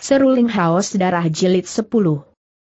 Seruling Haus Darah Jilid 10.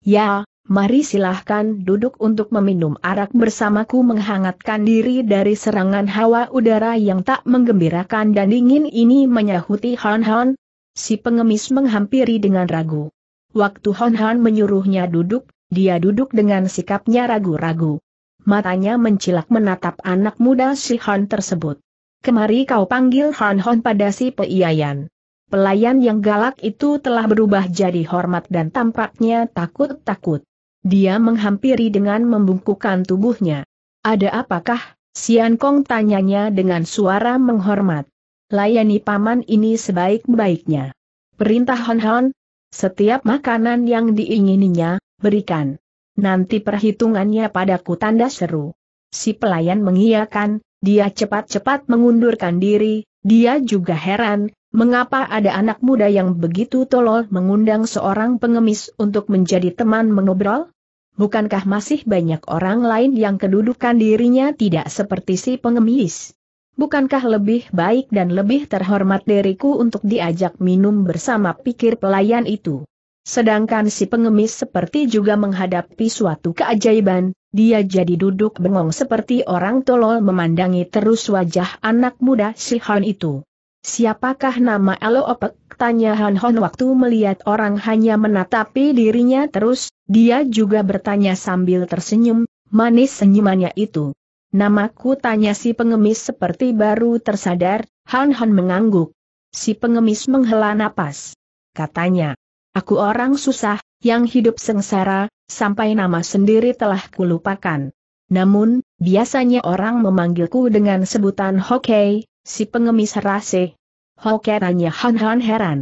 Ya, mari silahkan duduk untuk meminum arak bersamaku menghangatkan diri dari serangan hawa udara yang tak menggembirakan dan dingin ini menyahuti Han Han. Si pengemis menghampiri dengan ragu. Waktu Han Han menyuruhnya duduk, dia duduk dengan sikapnya ragu-ragu. Matanya mencilak menatap anak muda si Han tersebut. Kemari kau panggil Han Han pada si peiayan pelayan yang galak itu telah berubah jadi hormat dan tampaknya takut-takut. Dia menghampiri dengan membungkukkan tubuhnya. Ada apakah? Sian Kong tanyanya dengan suara menghormat. Layani paman ini sebaik-baiknya. Perintah Hon Hon, setiap makanan yang diingininya, berikan. Nanti perhitungannya padaku tanda seru. Si pelayan mengiyakan, dia cepat-cepat mengundurkan diri, dia juga heran, Mengapa ada anak muda yang begitu tolol mengundang seorang pengemis untuk menjadi teman mengobrol? Bukankah masih banyak orang lain yang kedudukan dirinya tidak seperti si pengemis? Bukankah lebih baik dan lebih terhormat diriku untuk diajak minum bersama pikir pelayan itu? Sedangkan si pengemis seperti juga menghadapi suatu keajaiban, dia jadi duduk bengong seperti orang tolol memandangi terus wajah anak muda si Han itu. Siapakah nama Elo Opek? Tanya Han Hon waktu melihat orang hanya menatapi dirinya terus, dia juga bertanya sambil tersenyum, manis senyumannya itu. Namaku tanya si pengemis seperti baru tersadar, Han Hon mengangguk. Si pengemis menghela napas. Katanya, aku orang susah, yang hidup sengsara, sampai nama sendiri telah kulupakan. Namun, biasanya orang memanggilku dengan sebutan Hokei, si pengemis rase, Hokeranya Han Han heran.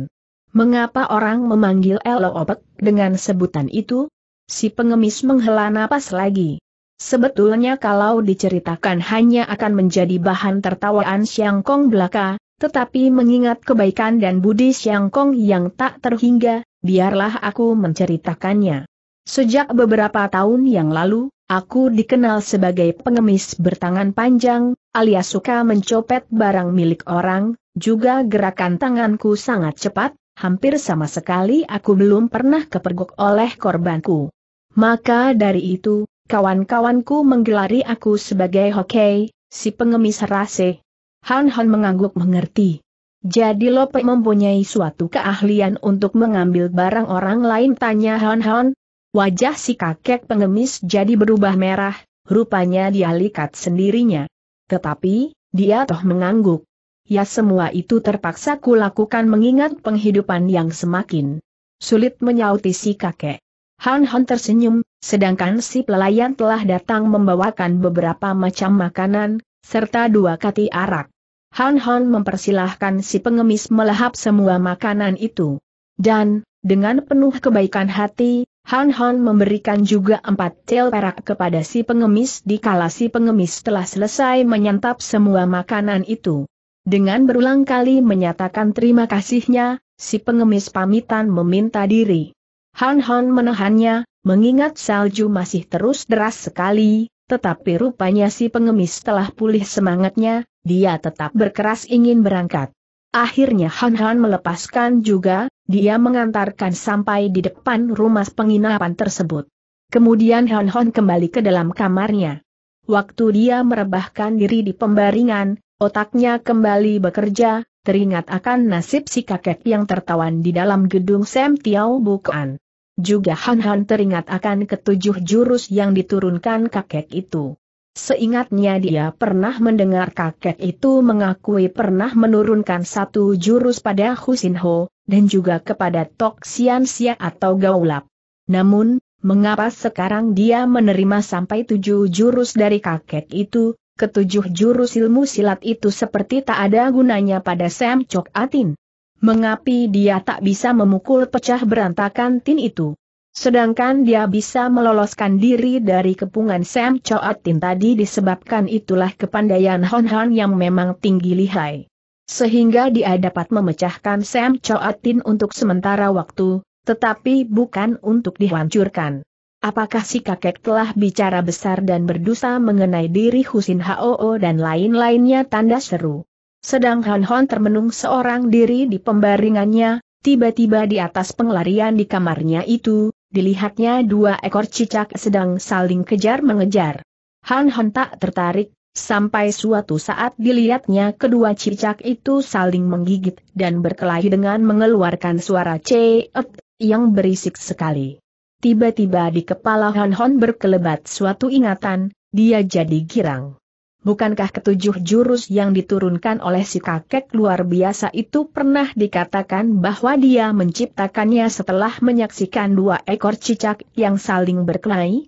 Mengapa orang memanggil Elo Obek dengan sebutan itu? Si pengemis menghela napas lagi. Sebetulnya kalau diceritakan hanya akan menjadi bahan tertawaan Siang Kong belaka, tetapi mengingat kebaikan dan budi Siang Kong yang tak terhingga, biarlah aku menceritakannya. Sejak beberapa tahun yang lalu, aku dikenal sebagai pengemis bertangan panjang, alias suka mencopet barang milik orang, juga gerakan tanganku sangat cepat, hampir sama sekali aku belum pernah kepergok oleh korbanku. Maka dari itu, kawan-kawanku menggelari aku sebagai Hokei, si pengemis rase. Han Han mengangguk mengerti. Jadi Lope mempunyai suatu keahlian untuk mengambil barang orang lain tanya Han Han. Wajah si kakek pengemis jadi berubah merah, rupanya dia likat sendirinya. Tetapi, dia toh mengangguk ya semua itu terpaksa kulakukan mengingat penghidupan yang semakin sulit menyauti si kakek. Han Han tersenyum, sedangkan si pelayan telah datang membawakan beberapa macam makanan, serta dua kati arak. Han Han mempersilahkan si pengemis melahap semua makanan itu. Dan, dengan penuh kebaikan hati, Han Han memberikan juga empat tel perak kepada si pengemis dikala si pengemis telah selesai menyantap semua makanan itu. Dengan berulang kali menyatakan terima kasihnya, si pengemis pamitan meminta diri. Han Han menahannya, mengingat salju masih terus deras sekali, tetapi rupanya si pengemis telah pulih semangatnya, dia tetap berkeras ingin berangkat. Akhirnya Han Han melepaskan juga, dia mengantarkan sampai di depan rumah penginapan tersebut. Kemudian Han Han kembali ke dalam kamarnya. Waktu dia merebahkan diri di pembaringan, Otaknya kembali bekerja, teringat akan nasib si kakek yang tertawan di dalam gedung Sam Tiao Bukan. Juga Han Han teringat akan ketujuh jurus yang diturunkan kakek itu. Seingatnya dia pernah mendengar kakek itu mengakui pernah menurunkan satu jurus pada Husin Ho, dan juga kepada Tok Sian Sia atau Gaulap. Namun, mengapa sekarang dia menerima sampai tujuh jurus dari kakek itu, ketujuh jurus ilmu silat itu seperti tak ada gunanya pada Sam Chok Atin. Mengapi dia tak bisa memukul pecah berantakan tin itu. Sedangkan dia bisa meloloskan diri dari kepungan Sam Atin tadi disebabkan itulah kepandaian Hon Han yang memang tinggi lihai. Sehingga dia dapat memecahkan Sam Atin untuk sementara waktu, tetapi bukan untuk dihancurkan. Apakah si kakek telah bicara besar dan berdosa mengenai diri Husin Hoo dan lain-lainnya tanda seru. Sedang Han Hon termenung seorang diri di pembaringannya, tiba-tiba di atas penglarian di kamarnya itu, dilihatnya dua ekor cicak sedang saling kejar-mengejar. Han Hon tak tertarik, sampai suatu saat dilihatnya kedua cicak itu saling menggigit dan berkelahi dengan mengeluarkan suara ceet yang berisik sekali. Tiba-tiba di kepala Hon Hon berkelebat suatu ingatan, dia jadi girang. Bukankah ketujuh jurus yang diturunkan oleh si kakek luar biasa itu pernah dikatakan bahwa dia menciptakannya setelah menyaksikan dua ekor cicak yang saling berkelahi?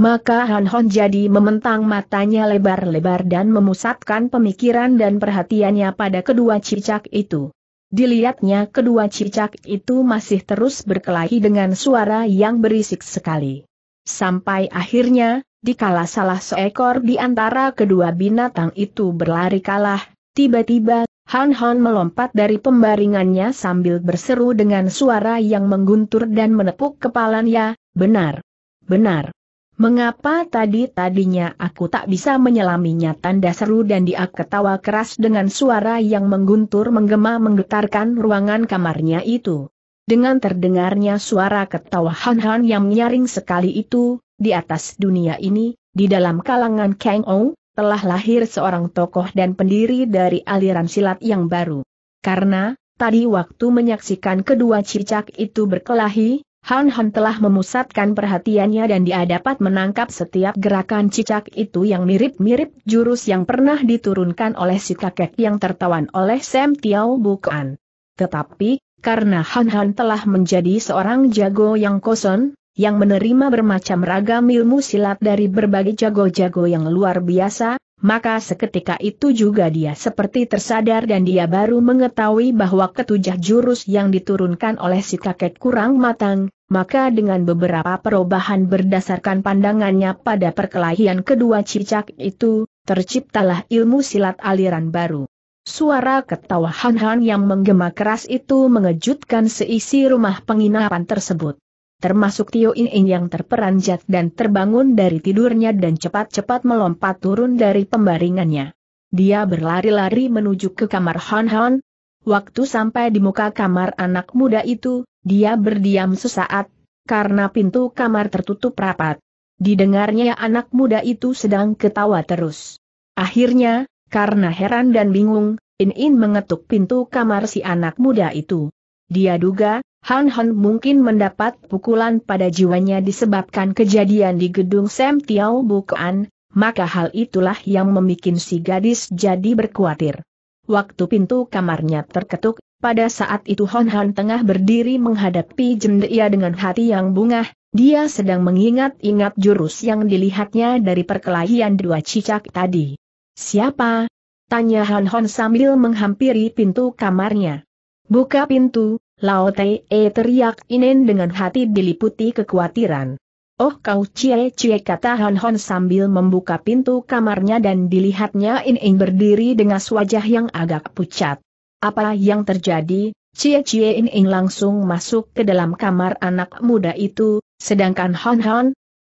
Maka Han Hon jadi mementang matanya lebar-lebar dan memusatkan pemikiran dan perhatiannya pada kedua cicak itu. Dilihatnya kedua cicak itu masih terus berkelahi dengan suara yang berisik sekali. Sampai akhirnya, dikala salah seekor di antara kedua binatang itu berlari kalah, tiba-tiba, Han Han melompat dari pembaringannya sambil berseru dengan suara yang mengguntur dan menepuk kepalanya, benar, benar. Mengapa tadi-tadinya aku tak bisa menyelaminya tanda seru dan dia ketawa keras dengan suara yang mengguntur menggema menggetarkan ruangan kamarnya itu. Dengan terdengarnya suara ketawa Han-Han yang nyaring sekali itu, di atas dunia ini, di dalam kalangan Kang Ong, telah lahir seorang tokoh dan pendiri dari aliran silat yang baru. Karena, tadi waktu menyaksikan kedua cicak itu berkelahi, Han Han telah memusatkan perhatiannya dan dia dapat menangkap setiap gerakan cicak itu yang mirip-mirip jurus yang pernah diturunkan oleh si kakek yang tertawan oleh Sam Tiao Bukan. Tetapi, karena Han Han telah menjadi seorang jago yang kosong, yang menerima bermacam ragam ilmu silat dari berbagai jago-jago yang luar biasa, maka seketika itu juga dia seperti tersadar dan dia baru mengetahui bahwa ketujuh jurus yang diturunkan oleh si kakek kurang matang, maka dengan beberapa perubahan berdasarkan pandangannya pada perkelahian kedua cicak itu, terciptalah ilmu silat aliran baru. Suara ketawa Han-Han yang menggema keras itu mengejutkan seisi rumah penginapan tersebut termasuk Tio In In yang terperanjat dan terbangun dari tidurnya dan cepat-cepat melompat turun dari pembaringannya. Dia berlari-lari menuju ke kamar Hon Hon. Waktu sampai di muka kamar anak muda itu, dia berdiam sesaat, karena pintu kamar tertutup rapat. Didengarnya anak muda itu sedang ketawa terus. Akhirnya, karena heran dan bingung, In-In mengetuk pintu kamar si anak muda itu. Dia duga, Han Han mungkin mendapat pukulan pada jiwanya disebabkan kejadian di gedung Sam Tiao Bukuan, maka hal itulah yang membuat si gadis jadi berkhawatir. Waktu pintu kamarnya terketuk, pada saat itu Han Han tengah berdiri menghadapi jendela dengan hati yang bungah, dia sedang mengingat-ingat jurus yang dilihatnya dari perkelahian dua cicak tadi. Siapa? Tanya Han Han sambil menghampiri pintu kamarnya. Buka pintu, Lao Tai E teriak Inen dengan hati diliputi kekhawatiran. Oh kau cie cie kata Hon Hon sambil membuka pintu kamarnya dan dilihatnya Inen berdiri dengan wajah yang agak pucat. Apa yang terjadi, cie cie Inen langsung masuk ke dalam kamar anak muda itu, sedangkan Hon Hon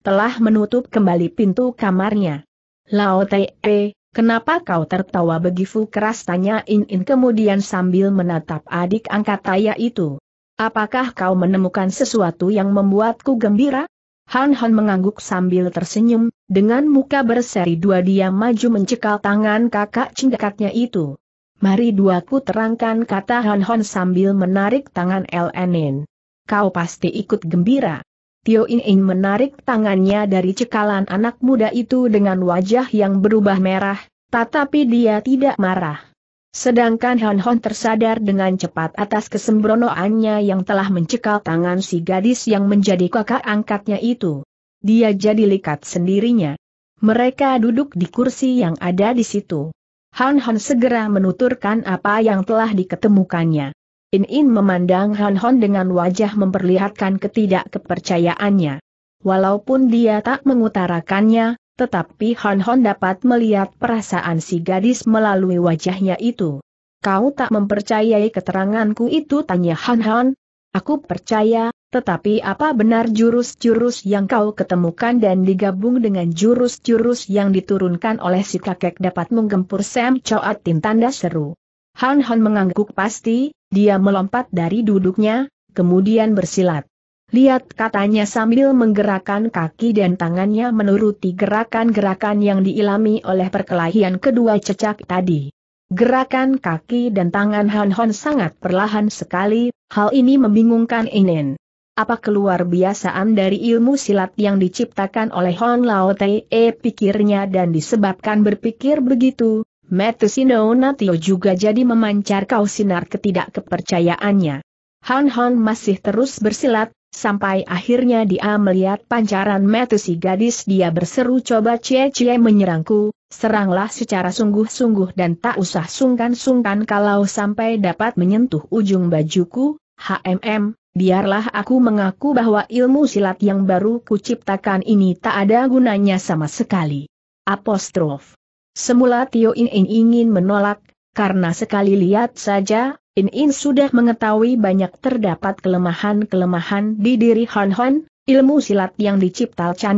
telah menutup kembali pintu kamarnya. Lao Tai E, Kenapa kau tertawa begitu keras tanya In In kemudian sambil menatap adik angkat Taya itu. Apakah kau menemukan sesuatu yang membuatku gembira? Han Han mengangguk sambil tersenyum, dengan muka berseri dua dia maju mencekal tangan kakak cendekatnya itu. Mari duaku terangkan kata Han Han sambil menarik tangan LNN. Kau pasti ikut gembira. Tio In In menarik tangannya dari cekalan anak muda itu dengan wajah yang berubah merah, tetapi dia tidak marah. Sedangkan Han Hon tersadar dengan cepat atas kesembronoannya yang telah mencekal tangan si gadis yang menjadi kakak angkatnya itu. Dia jadi likat sendirinya. Mereka duduk di kursi yang ada di situ. Han Hon segera menuturkan apa yang telah diketemukannya. In In memandang Han Hon dengan wajah memperlihatkan ketidakkepercayaannya. Walaupun dia tak mengutarakannya, tetapi Han Hon dapat melihat perasaan si gadis melalui wajahnya itu. Kau tak mempercayai keteranganku itu tanya Han Hon. Aku percaya, tetapi apa benar jurus-jurus yang kau ketemukan dan digabung dengan jurus-jurus yang diturunkan oleh si kakek dapat menggempur Sam Choat Tin tanda seru? Han Han mengangguk pasti, dia melompat dari duduknya, kemudian bersilat. Lihat katanya sambil menggerakkan kaki dan tangannya menuruti gerakan-gerakan yang diilami oleh perkelahian kedua cecak tadi. Gerakan kaki dan tangan Han Hon sangat perlahan sekali, hal ini membingungkan Inen. Apa keluar biasaan dari ilmu silat yang diciptakan oleh Hon Lao Tei e pikirnya dan disebabkan berpikir begitu, Metusino Natio juga jadi memancar kau sinar ketidakkepercayaannya. Han Han masih terus bersilat, sampai akhirnya dia melihat pancaran Metusi gadis dia berseru coba cie-cie menyerangku, seranglah secara sungguh-sungguh dan tak usah sungkan-sungkan kalau sampai dapat menyentuh ujung bajuku, HMM, biarlah aku mengaku bahwa ilmu silat yang baru kuciptakan ini tak ada gunanya sama sekali. Apostrof. Semula Tio In In ingin menolak, karena sekali lihat saja, In In sudah mengetahui banyak terdapat kelemahan-kelemahan di diri Han Han. ilmu silat yang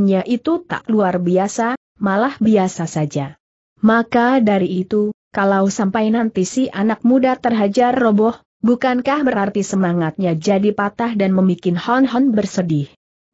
nya itu tak luar biasa, malah biasa saja. Maka dari itu, kalau sampai nanti si anak muda terhajar roboh, bukankah berarti semangatnya jadi patah dan membuat Han Han bersedih?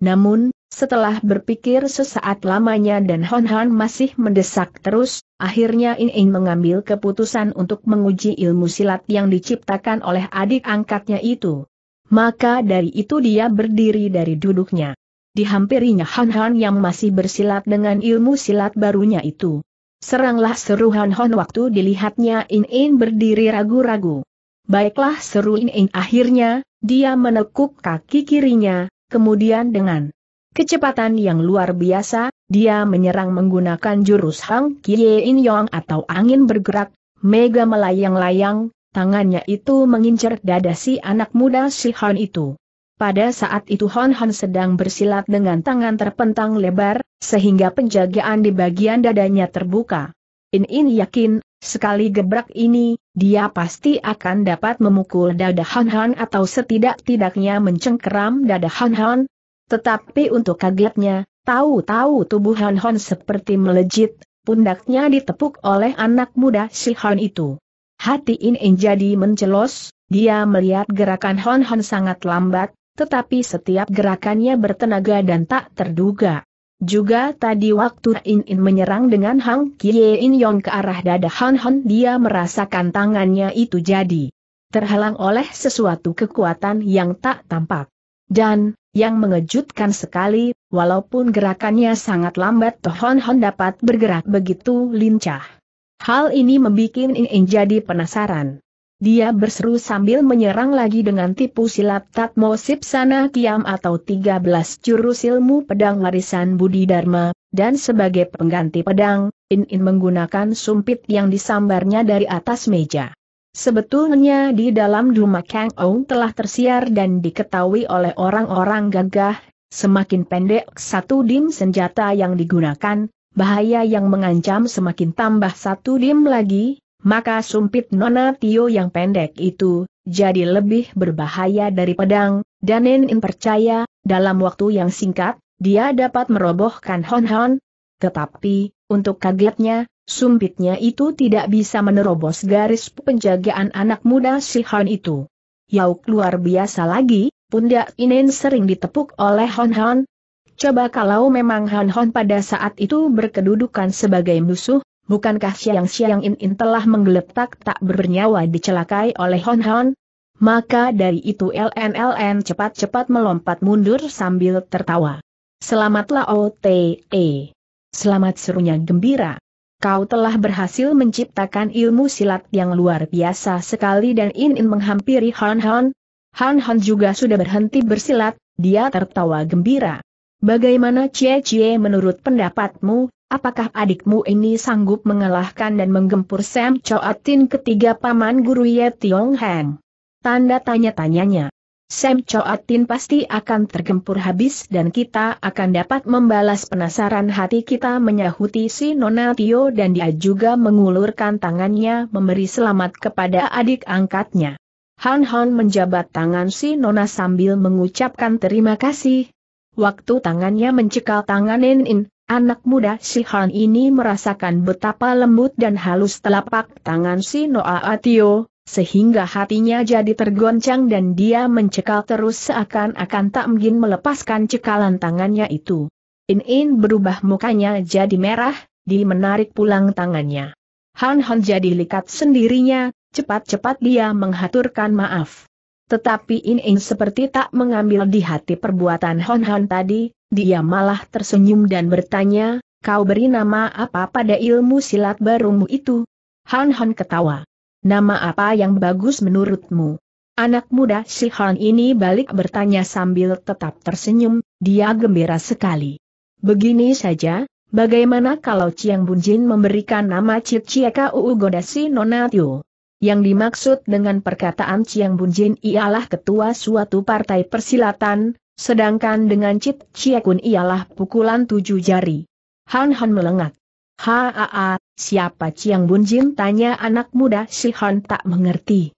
Namun, setelah berpikir sesaat lamanya dan Hon Han masih mendesak terus, akhirnya In In mengambil keputusan untuk menguji ilmu silat yang diciptakan oleh adik angkatnya itu. Maka dari itu dia berdiri dari duduknya. Dihampirinya Hon Han yang masih bersilat dengan ilmu silat barunya itu. Seranglah seru Hon Hon waktu dilihatnya In In berdiri ragu-ragu. Baiklah seru In In akhirnya, dia menekuk kaki kirinya, Kemudian dengan kecepatan yang luar biasa, dia menyerang menggunakan jurus Hang Kie In Yong atau angin bergerak, mega melayang-layang, tangannya itu mengincar dada si anak muda si Hon itu. Pada saat itu Hon Hon sedang bersilat dengan tangan terpentang lebar, sehingga penjagaan di bagian dadanya terbuka. In In yakin, Sekali gebrak ini, dia pasti akan dapat memukul dada Han Han atau setidak-tidaknya mencengkeram dada Han Han. Tetapi untuk kagetnya, tahu-tahu tubuh Han Han seperti melejit, pundaknya ditepuk oleh anak muda si Han itu. Hati In In jadi mencelos, dia melihat gerakan Han Han sangat lambat, tetapi setiap gerakannya bertenaga dan tak terduga. Juga tadi waktu In In menyerang dengan Hang Kie In Yong ke arah dada Han Han dia merasakan tangannya itu jadi terhalang oleh sesuatu kekuatan yang tak tampak. Dan, yang mengejutkan sekali, walaupun gerakannya sangat lambat Han Han dapat bergerak begitu lincah. Hal ini membuat In In jadi penasaran. Dia berseru sambil menyerang lagi dengan tipu silat Tatmo Sipsana Kiam atau 13 jurus ilmu pedang warisan Budi Dharma, dan sebagai pengganti pedang, In-In menggunakan sumpit yang disambarnya dari atas meja. Sebetulnya di dalam Duma Kang Ong telah tersiar dan diketahui oleh orang-orang gagah, semakin pendek satu dim senjata yang digunakan, bahaya yang mengancam semakin tambah satu dim lagi, maka sumpit Nona Tio yang pendek itu, jadi lebih berbahaya dari pedang, dan Nenin percaya, dalam waktu yang singkat, dia dapat merobohkan Hon Hon. Tetapi, untuk kagetnya, sumpitnya itu tidak bisa menerobos garis penjagaan anak muda si Hon itu. Yauk luar biasa lagi, pundak Inen sering ditepuk oleh Hon Hon. Coba kalau memang Hon Hon pada saat itu berkedudukan sebagai musuh, Bukankah Siang Siang In In telah menggeletak tak bernyawa dicelakai oleh Hon Hon? Maka dari itu LNLN cepat-cepat melompat mundur sambil tertawa. Selamatlah OTE. Selamat serunya gembira. Kau telah berhasil menciptakan ilmu silat yang luar biasa sekali dan In In menghampiri Hon Hon. Hon Hon juga sudah berhenti bersilat, dia tertawa gembira. Bagaimana Cie Cie menurut pendapatmu, Apakah adikmu ini sanggup mengalahkan dan menggempur Sam Choatin ketiga paman guru Ye Tiong Heng? Tanda tanya-tanyanya. Sam Choatin pasti akan tergempur habis dan kita akan dapat membalas penasaran hati kita menyahuti si Nona Tio dan dia juga mengulurkan tangannya memberi selamat kepada adik angkatnya. Han Han menjabat tangan si Nona sambil mengucapkan terima kasih. Waktu tangannya mencekal tangan Nen In, Anak muda si Han ini merasakan betapa lembut dan halus telapak tangan si Noa Atio, sehingga hatinya jadi tergoncang dan dia mencekal terus seakan-akan tak mungkin melepaskan cekalan tangannya itu. In-in berubah mukanya jadi merah, di menarik pulang tangannya. Han Han jadi likat sendirinya, cepat-cepat dia menghaturkan maaf. Tetapi In-in seperti tak mengambil di hati perbuatan Han Han tadi, dia malah tersenyum dan bertanya, kau beri nama apa pada ilmu silat barumu itu? Han Han ketawa. Nama apa yang bagus menurutmu? Anak muda si Han ini balik bertanya sambil tetap tersenyum, dia gembira sekali. Begini saja, bagaimana kalau Chiang Bunjin memberikan nama Cit Cieka Uu Godasi Nonatio? Yang dimaksud dengan perkataan Chiang Bunjin ialah ketua suatu partai persilatan, Sedangkan dengan Cie Kun ialah pukulan tujuh jari. Han Han melengat. Haa, siapa Ciang Bun Jin? Tanya anak muda si Han tak mengerti.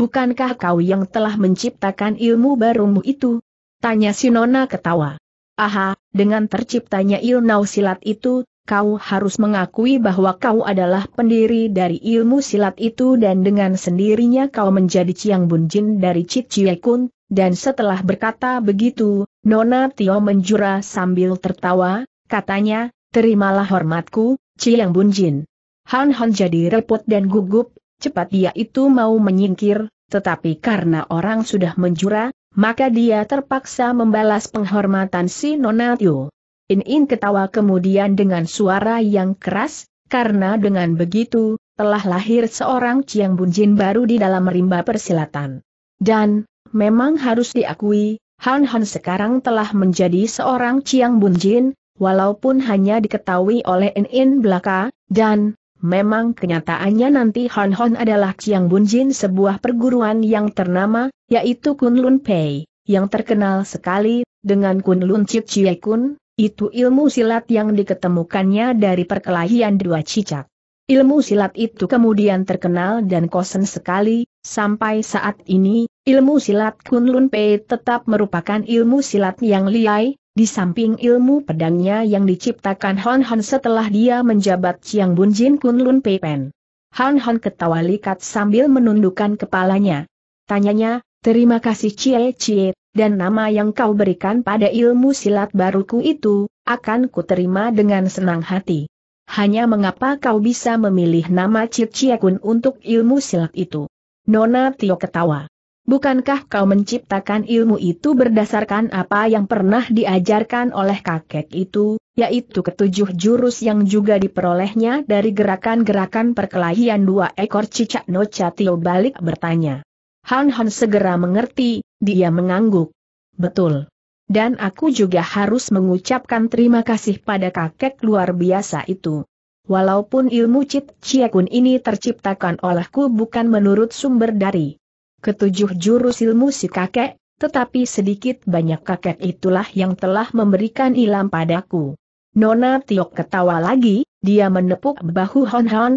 Bukankah kau yang telah menciptakan ilmu barumu itu? Tanya si Nona ketawa. Aha, dengan terciptanya ilmu silat itu, kau harus mengakui bahwa kau adalah pendiri dari ilmu silat itu dan dengan sendirinya kau menjadi Ciang Bun Jin dari Cip Cie Kun, dan setelah berkata begitu, Nona Tio menjura sambil tertawa, katanya, terimalah hormatku, Ciang Bunjin. Han Han jadi repot dan gugup, cepat dia itu mau menyingkir, tetapi karena orang sudah menjura, maka dia terpaksa membalas penghormatan si Nona Tio. In In ketawa kemudian dengan suara yang keras, karena dengan begitu, telah lahir seorang Ciang Bunjin baru di dalam rimba persilatan. Dan, Memang harus diakui, Han Han sekarang telah menjadi seorang Chiang Bun Jin, walaupun hanya diketahui oleh In In belaka, dan memang kenyataannya nanti Han Han adalah Chiang Bun Jin sebuah perguruan yang ternama, yaitu Kun Lun Pei, yang terkenal sekali dengan Kun Lun Cik Chie Kun, itu ilmu silat yang diketemukannya dari perkelahian dua cicak. Ilmu silat itu kemudian terkenal dan kosen sekali, Sampai saat ini, ilmu silat Kunlun Pei tetap merupakan ilmu silat yang liai, di samping ilmu pedangnya yang diciptakan Hon Hon setelah dia menjabat Chiang Bun Jin Kunlun Pei Pen. Hon Han ketawa likat sambil menundukkan kepalanya. Tanyanya, terima kasih Cie Cie, dan nama yang kau berikan pada ilmu silat baruku itu, akan kuterima dengan senang hati. Hanya mengapa kau bisa memilih nama Cie Cie Kun untuk ilmu silat itu? Nona Tio ketawa. Bukankah kau menciptakan ilmu itu berdasarkan apa yang pernah diajarkan oleh kakek itu, yaitu ketujuh jurus yang juga diperolehnya dari gerakan-gerakan perkelahian dua ekor cicak Noca Tio balik bertanya. Han Han segera mengerti, dia mengangguk. Betul. Dan aku juga harus mengucapkan terima kasih pada kakek luar biasa itu. Walaupun ilmu Cit Ciakun ini terciptakan olehku bukan menurut sumber dari ketujuh jurus ilmu si kakek, tetapi sedikit banyak kakek itulah yang telah memberikan ilam padaku. Nona Tiok ketawa lagi, dia menepuk bahu Hon Hon,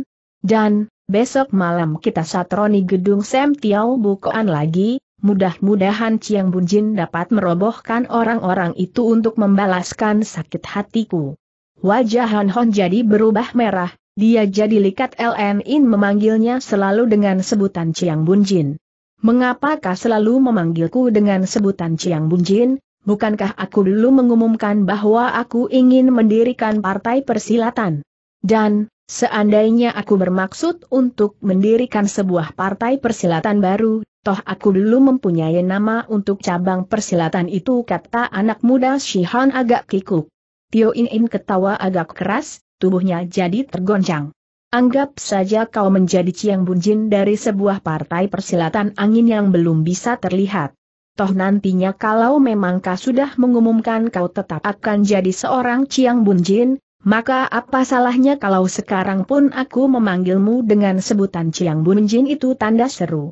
dan, besok malam kita satroni gedung Sam Tiao Bukoan lagi, mudah-mudahan Ciang Bunjin dapat merobohkan orang-orang itu untuk membalaskan sakit hatiku. Wajah Han Hon jadi berubah merah, dia jadi likat LN In memanggilnya selalu dengan sebutan Ciang Bunjin. Mengapakah selalu memanggilku dengan sebutan Ciang Bunjin? Bukankah aku dulu mengumumkan bahwa aku ingin mendirikan partai persilatan? Dan, seandainya aku bermaksud untuk mendirikan sebuah partai persilatan baru, toh aku dulu mempunyai nama untuk cabang persilatan itu kata anak muda Shihan agak kikuk. Tio In In ketawa agak keras, tubuhnya jadi tergoncang. Anggap saja kau menjadi Ciang Bunjin dari sebuah partai persilatan angin yang belum bisa terlihat. Toh nantinya kalau memang kau sudah mengumumkan kau tetap akan jadi seorang Ciang Bunjin, maka apa salahnya kalau sekarang pun aku memanggilmu dengan sebutan Ciang Bunjin itu tanda seru.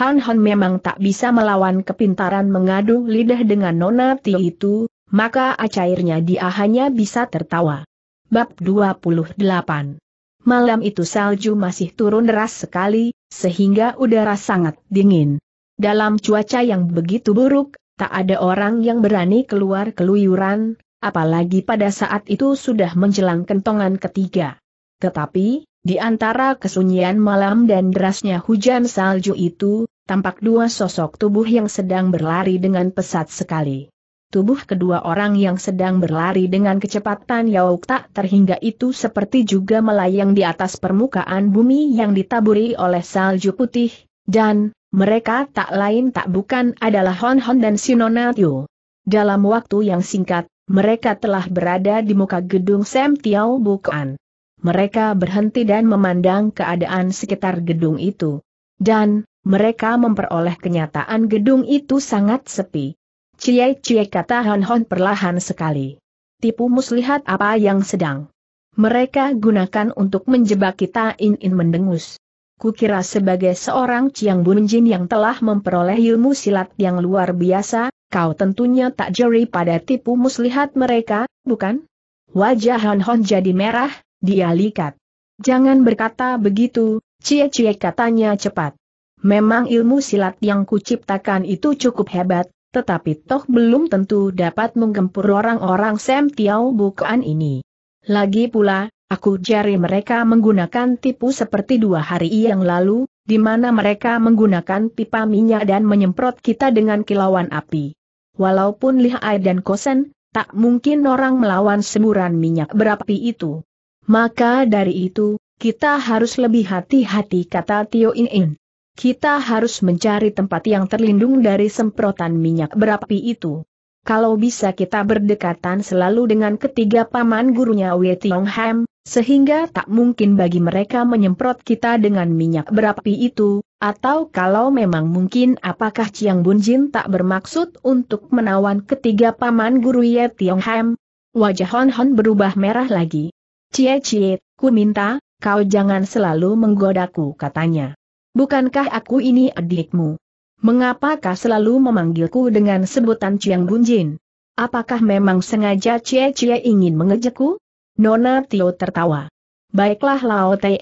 Han Han memang tak bisa melawan kepintaran mengadu lidah dengan Nona Tio itu, maka acairnya dia hanya bisa tertawa. Bab 28 Malam itu salju masih turun deras sekali, sehingga udara sangat dingin. Dalam cuaca yang begitu buruk, tak ada orang yang berani keluar keluyuran, apalagi pada saat itu sudah menjelang kentongan ketiga. Tetapi, di antara kesunyian malam dan derasnya hujan salju itu, tampak dua sosok tubuh yang sedang berlari dengan pesat sekali tubuh kedua orang yang sedang berlari dengan kecepatan yauk tak terhingga itu seperti juga melayang di atas permukaan bumi yang ditaburi oleh salju putih, dan, mereka tak lain tak bukan adalah Hon Hon dan Sinonatio. Dalam waktu yang singkat, mereka telah berada di muka gedung Sam Tiao Bukan. Mereka berhenti dan memandang keadaan sekitar gedung itu. Dan, mereka memperoleh kenyataan gedung itu sangat sepi. Cie cie kata Han Hon perlahan sekali. Tipu muslihat apa yang sedang mereka gunakan untuk menjebak kita in in mendengus. Kukira sebagai seorang Ciang Bunjin yang telah memperoleh ilmu silat yang luar biasa, kau tentunya tak jeri pada tipu muslihat mereka, bukan? Wajah Han Hon jadi merah, dia likat. Jangan berkata begitu, cie-cie katanya cepat. Memang ilmu silat yang kuciptakan itu cukup hebat, tetapi toh belum tentu dapat menggempur orang-orang Sam Tiao bukan ini. Lagi pula, aku jari mereka menggunakan tipu seperti dua hari yang lalu, di mana mereka menggunakan pipa minyak dan menyemprot kita dengan kilauan api. Walaupun air dan kosen, tak mungkin orang melawan semburan minyak berapi itu. Maka dari itu, kita harus lebih hati-hati kata Tio In In. Kita harus mencari tempat yang terlindung dari semprotan minyak berapi itu. Kalau bisa kita berdekatan selalu dengan ketiga paman gurunya Wei Tiong Ham, sehingga tak mungkin bagi mereka menyemprot kita dengan minyak berapi itu, atau kalau memang mungkin apakah Chiang Bun Jin tak bermaksud untuk menawan ketiga paman guru Ye Tiong Ham? Wajah Hon Hon berubah merah lagi. Cie Cie, ku minta, kau jangan selalu menggodaku katanya bukankah aku ini adikmu? Mengapa kau selalu memanggilku dengan sebutan Ciang Bunjin? Apakah memang sengaja Cie Cie ingin mengejekku? Nona Tio tertawa. Baiklah Lao Te,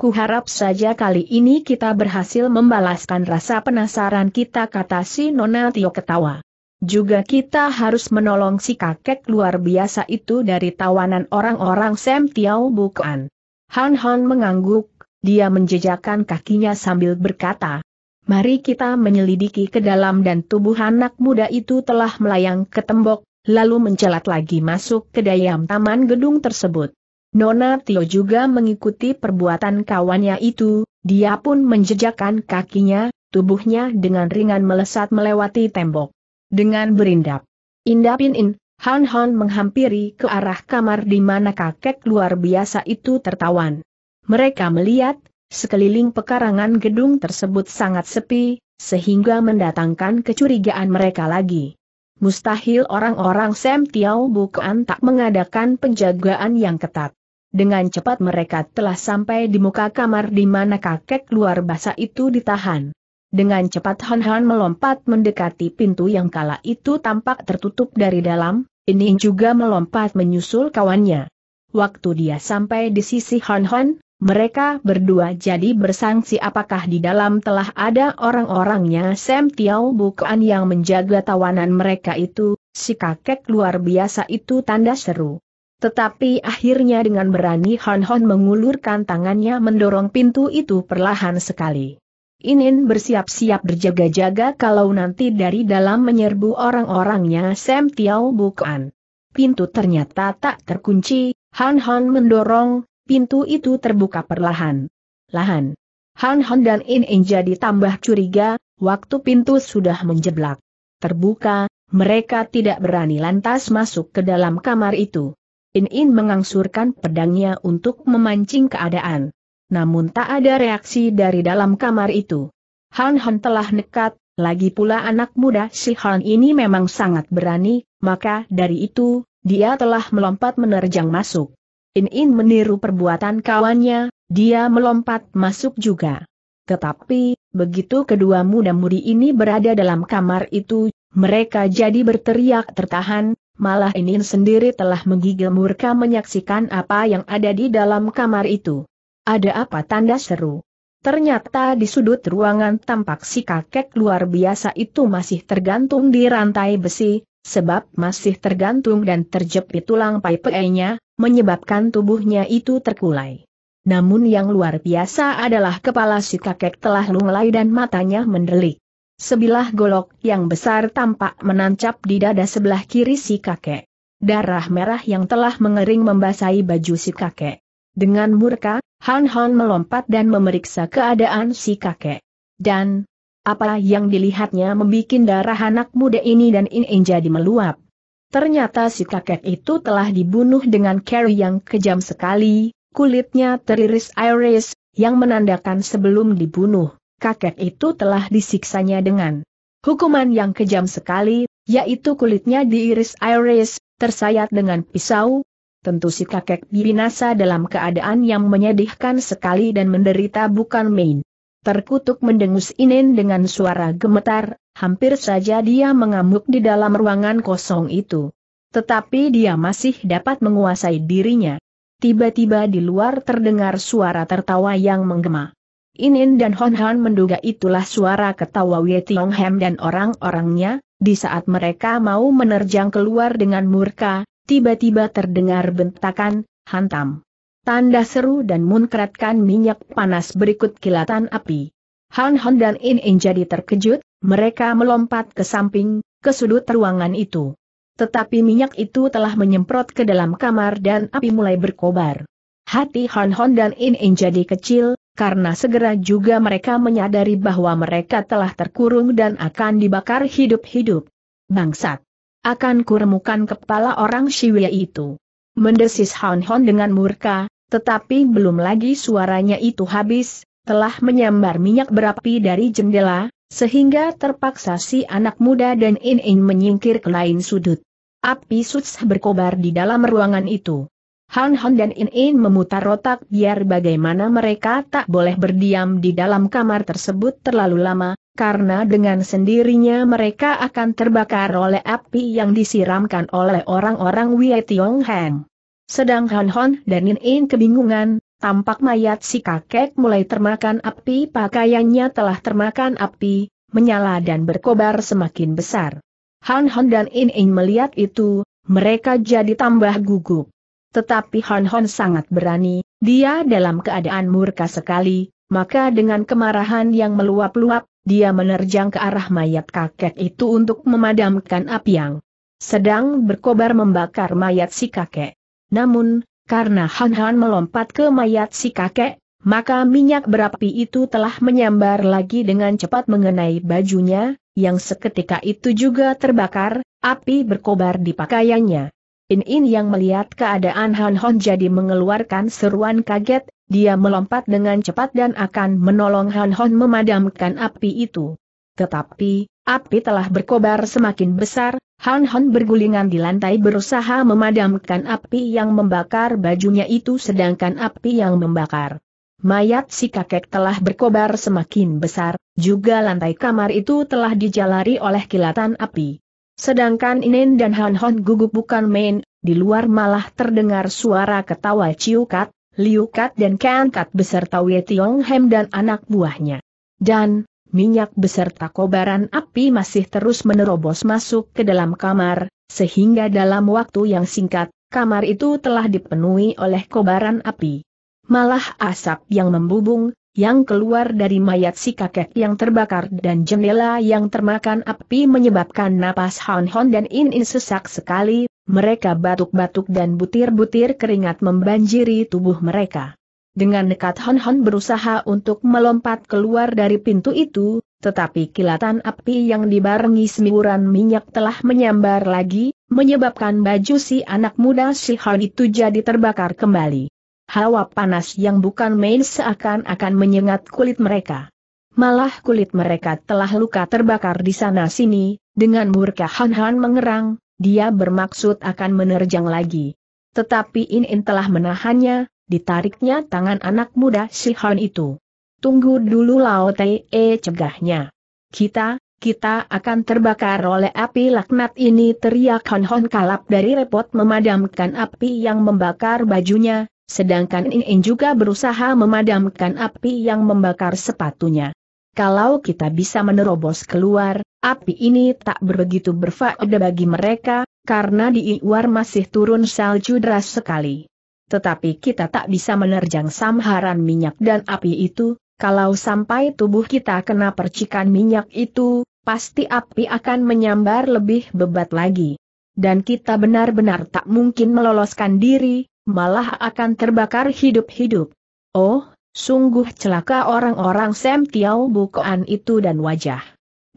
ku harap saja kali ini kita berhasil membalaskan rasa penasaran kita kata si Nona Tio ketawa. Juga kita harus menolong si kakek luar biasa itu dari tawanan orang-orang Sam Tiao bukan. Han Han mengangguk, dia menjejakkan kakinya sambil berkata, Mari kita menyelidiki ke dalam dan tubuh anak muda itu telah melayang ke tembok, lalu mencelat lagi masuk ke dayam taman gedung tersebut. Nona Tio juga mengikuti perbuatan kawannya itu, dia pun menjejakkan kakinya, tubuhnya dengan ringan melesat melewati tembok. Dengan berindap, indapin-in, Han Han menghampiri ke arah kamar di mana kakek luar biasa itu tertawan. Mereka melihat, sekeliling pekarangan gedung tersebut sangat sepi, sehingga mendatangkan kecurigaan mereka lagi. Mustahil orang-orang Sam Tiau bukan tak mengadakan penjagaan yang ketat. Dengan cepat mereka telah sampai di muka kamar di mana kakek luar basa itu ditahan. Dengan cepat Han Han melompat mendekati pintu yang kala itu tampak tertutup dari dalam, ini juga melompat menyusul kawannya. Waktu dia sampai di sisi Han Han, mereka berdua jadi bersangsi apakah di dalam telah ada orang-orangnya Sam Tiao Bukan yang menjaga tawanan mereka itu, si kakek luar biasa itu tanda seru. Tetapi akhirnya dengan berani Hon Hon mengulurkan tangannya mendorong pintu itu perlahan sekali. Inin bersiap-siap berjaga-jaga kalau nanti dari dalam menyerbu orang-orangnya Sam Tiao Bukan. Pintu ternyata tak terkunci, Han Han mendorong, pintu itu terbuka perlahan. Lahan. Han Han dan In In jadi tambah curiga, waktu pintu sudah menjeblak. Terbuka, mereka tidak berani lantas masuk ke dalam kamar itu. In In mengangsurkan pedangnya untuk memancing keadaan. Namun tak ada reaksi dari dalam kamar itu. Han Han telah nekat, lagi pula anak muda si Han ini memang sangat berani, maka dari itu, dia telah melompat menerjang masuk. In-In meniru perbuatan kawannya, dia melompat masuk juga. Tetapi, begitu kedua muda-mudi ini berada dalam kamar itu, mereka jadi berteriak tertahan, malah Inin sendiri telah menggigil murka menyaksikan apa yang ada di dalam kamar itu. Ada apa tanda seru? Ternyata di sudut ruangan tampak si kakek luar biasa itu masih tergantung di rantai besi, sebab masih tergantung dan terjepit tulang paipe nya menyebabkan tubuhnya itu terkulai. Namun yang luar biasa adalah kepala si kakek telah lunglai dan matanya mendelik. Sebilah golok yang besar tampak menancap di dada sebelah kiri si kakek. Darah merah yang telah mengering membasahi baju si kakek. Dengan murka, Han Han melompat dan memeriksa keadaan si kakek. Dan, apa yang dilihatnya membuat darah anak muda ini dan ingin jadi meluap. Ternyata si kakek itu telah dibunuh dengan carry yang kejam sekali, kulitnya teriris-iris, yang menandakan sebelum dibunuh, kakek itu telah disiksanya dengan hukuman yang kejam sekali, yaitu kulitnya diiris-iris, tersayat dengan pisau. Tentu si kakek binasa dalam keadaan yang menyedihkan sekali dan menderita bukan main. Terkutuk mendengus Inen dengan suara gemetar, hampir saja dia mengamuk di dalam ruangan kosong itu. Tetapi dia masih dapat menguasai dirinya. Tiba-tiba di luar terdengar suara tertawa yang menggema. Inin dan Hon Han menduga itulah suara ketawa Wei Tiong Hem dan orang-orangnya, di saat mereka mau menerjang keluar dengan murka, tiba-tiba terdengar bentakan, hantam. Tanda seru dan munkratkan minyak panas berikut kilatan api. Han Han dan In In jadi terkejut, mereka melompat ke samping, ke sudut ruangan itu. Tetapi minyak itu telah menyemprot ke dalam kamar dan api mulai berkobar. Hati Han Han dan In In jadi kecil, karena segera juga mereka menyadari bahwa mereka telah terkurung dan akan dibakar hidup-hidup. Bangsat! Akan kuremukan kepala orang Shiwei itu. Mendesis Han Han dengan murka, tetapi belum lagi suaranya itu habis, telah menyambar minyak berapi dari jendela, sehingga terpaksa si anak muda dan In-In menyingkir ke lain sudut. Api suts berkobar di dalam ruangan itu. Han Han dan In-In memutar otak biar bagaimana mereka tak boleh berdiam di dalam kamar tersebut terlalu lama, karena dengan sendirinya mereka akan terbakar oleh api yang disiramkan oleh orang-orang Wei Tiong Heng. Sedang Han Hon dan Nin In kebingungan, tampak mayat si kakek mulai termakan api pakaiannya telah termakan api, menyala dan berkobar semakin besar. Han Hon dan In In melihat itu, mereka jadi tambah gugup. Tetapi Han Hon sangat berani, dia dalam keadaan murka sekali, maka dengan kemarahan yang meluap-luap, dia menerjang ke arah mayat kakek itu untuk memadamkan api yang sedang berkobar membakar mayat si kakek. Namun, karena Han Han melompat ke mayat si kakek, maka minyak berapi itu telah menyambar lagi dengan cepat mengenai bajunya, yang seketika itu juga terbakar, api berkobar di pakaiannya. In-in yang melihat keadaan Han Han jadi mengeluarkan seruan kaget, dia melompat dengan cepat dan akan menolong Han Han memadamkan api itu. Tetapi, api telah berkobar semakin besar, Han Han bergulingan di lantai berusaha memadamkan api yang membakar bajunya itu sedangkan api yang membakar. Mayat si kakek telah berkobar semakin besar, juga lantai kamar itu telah dijalari oleh kilatan api. Sedangkan Inen dan Han Han gugup bukan main, di luar malah terdengar suara ketawa Ciukat, Liukat dan Kankat beserta Wei Tiong Hem dan anak buahnya. Dan, minyak beserta kobaran api masih terus menerobos masuk ke dalam kamar, sehingga dalam waktu yang singkat, kamar itu telah dipenuhi oleh kobaran api. Malah asap yang membubung, yang keluar dari mayat si kakek yang terbakar dan jendela yang termakan api menyebabkan napas Hon Hon dan In In sesak sekali, mereka batuk-batuk dan butir-butir keringat membanjiri tubuh mereka. Dengan nekat Hon Hon berusaha untuk melompat keluar dari pintu itu, tetapi kilatan api yang dibarengi semburan minyak telah menyambar lagi, menyebabkan baju si anak muda si Hon itu jadi terbakar kembali. Hawa panas yang bukan main seakan-akan menyengat kulit mereka. Malah kulit mereka telah luka terbakar di sana-sini, dengan murka Han Han mengerang, dia bermaksud akan menerjang lagi. Tetapi In In telah menahannya, ditariknya tangan anak muda Sihon itu. Tunggu dulu Lao Tei e cegahnya. Kita, kita akan terbakar oleh api laknat ini teriak Hon Hon kalap dari repot memadamkan api yang membakar bajunya, sedangkan In In juga berusaha memadamkan api yang membakar sepatunya. Kalau kita bisa menerobos keluar, api ini tak begitu berfaedah bagi mereka, karena di luar masih turun salju deras sekali tetapi kita tak bisa menerjang samharan minyak dan api itu, kalau sampai tubuh kita kena percikan minyak itu, pasti api akan menyambar lebih bebat lagi. Dan kita benar-benar tak mungkin meloloskan diri, malah akan terbakar hidup-hidup. Oh, sungguh celaka orang-orang Sam Tiao bukoan itu dan wajah.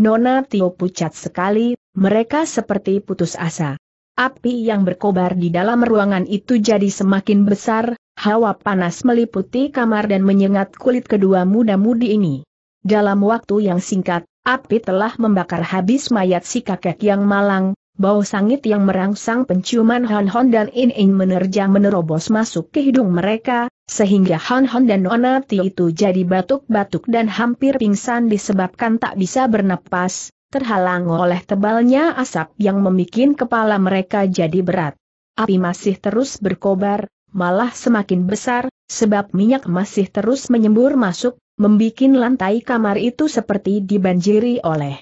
Nona Tio pucat sekali, mereka seperti putus asa. Api yang berkobar di dalam ruangan itu jadi semakin besar, hawa panas meliputi kamar dan menyengat kulit kedua muda-mudi ini. Dalam waktu yang singkat, api telah membakar habis mayat si kakek yang malang, bau sangit yang merangsang penciuman Hon Hon dan In In menerjang menerobos masuk ke hidung mereka, sehingga Hon Hon dan Tio itu jadi batuk-batuk dan hampir pingsan disebabkan tak bisa bernapas, terhalang oleh tebalnya asap yang membuat kepala mereka jadi berat. Api masih terus berkobar, malah semakin besar, sebab minyak masih terus menyembur masuk, membuat lantai kamar itu seperti dibanjiri oleh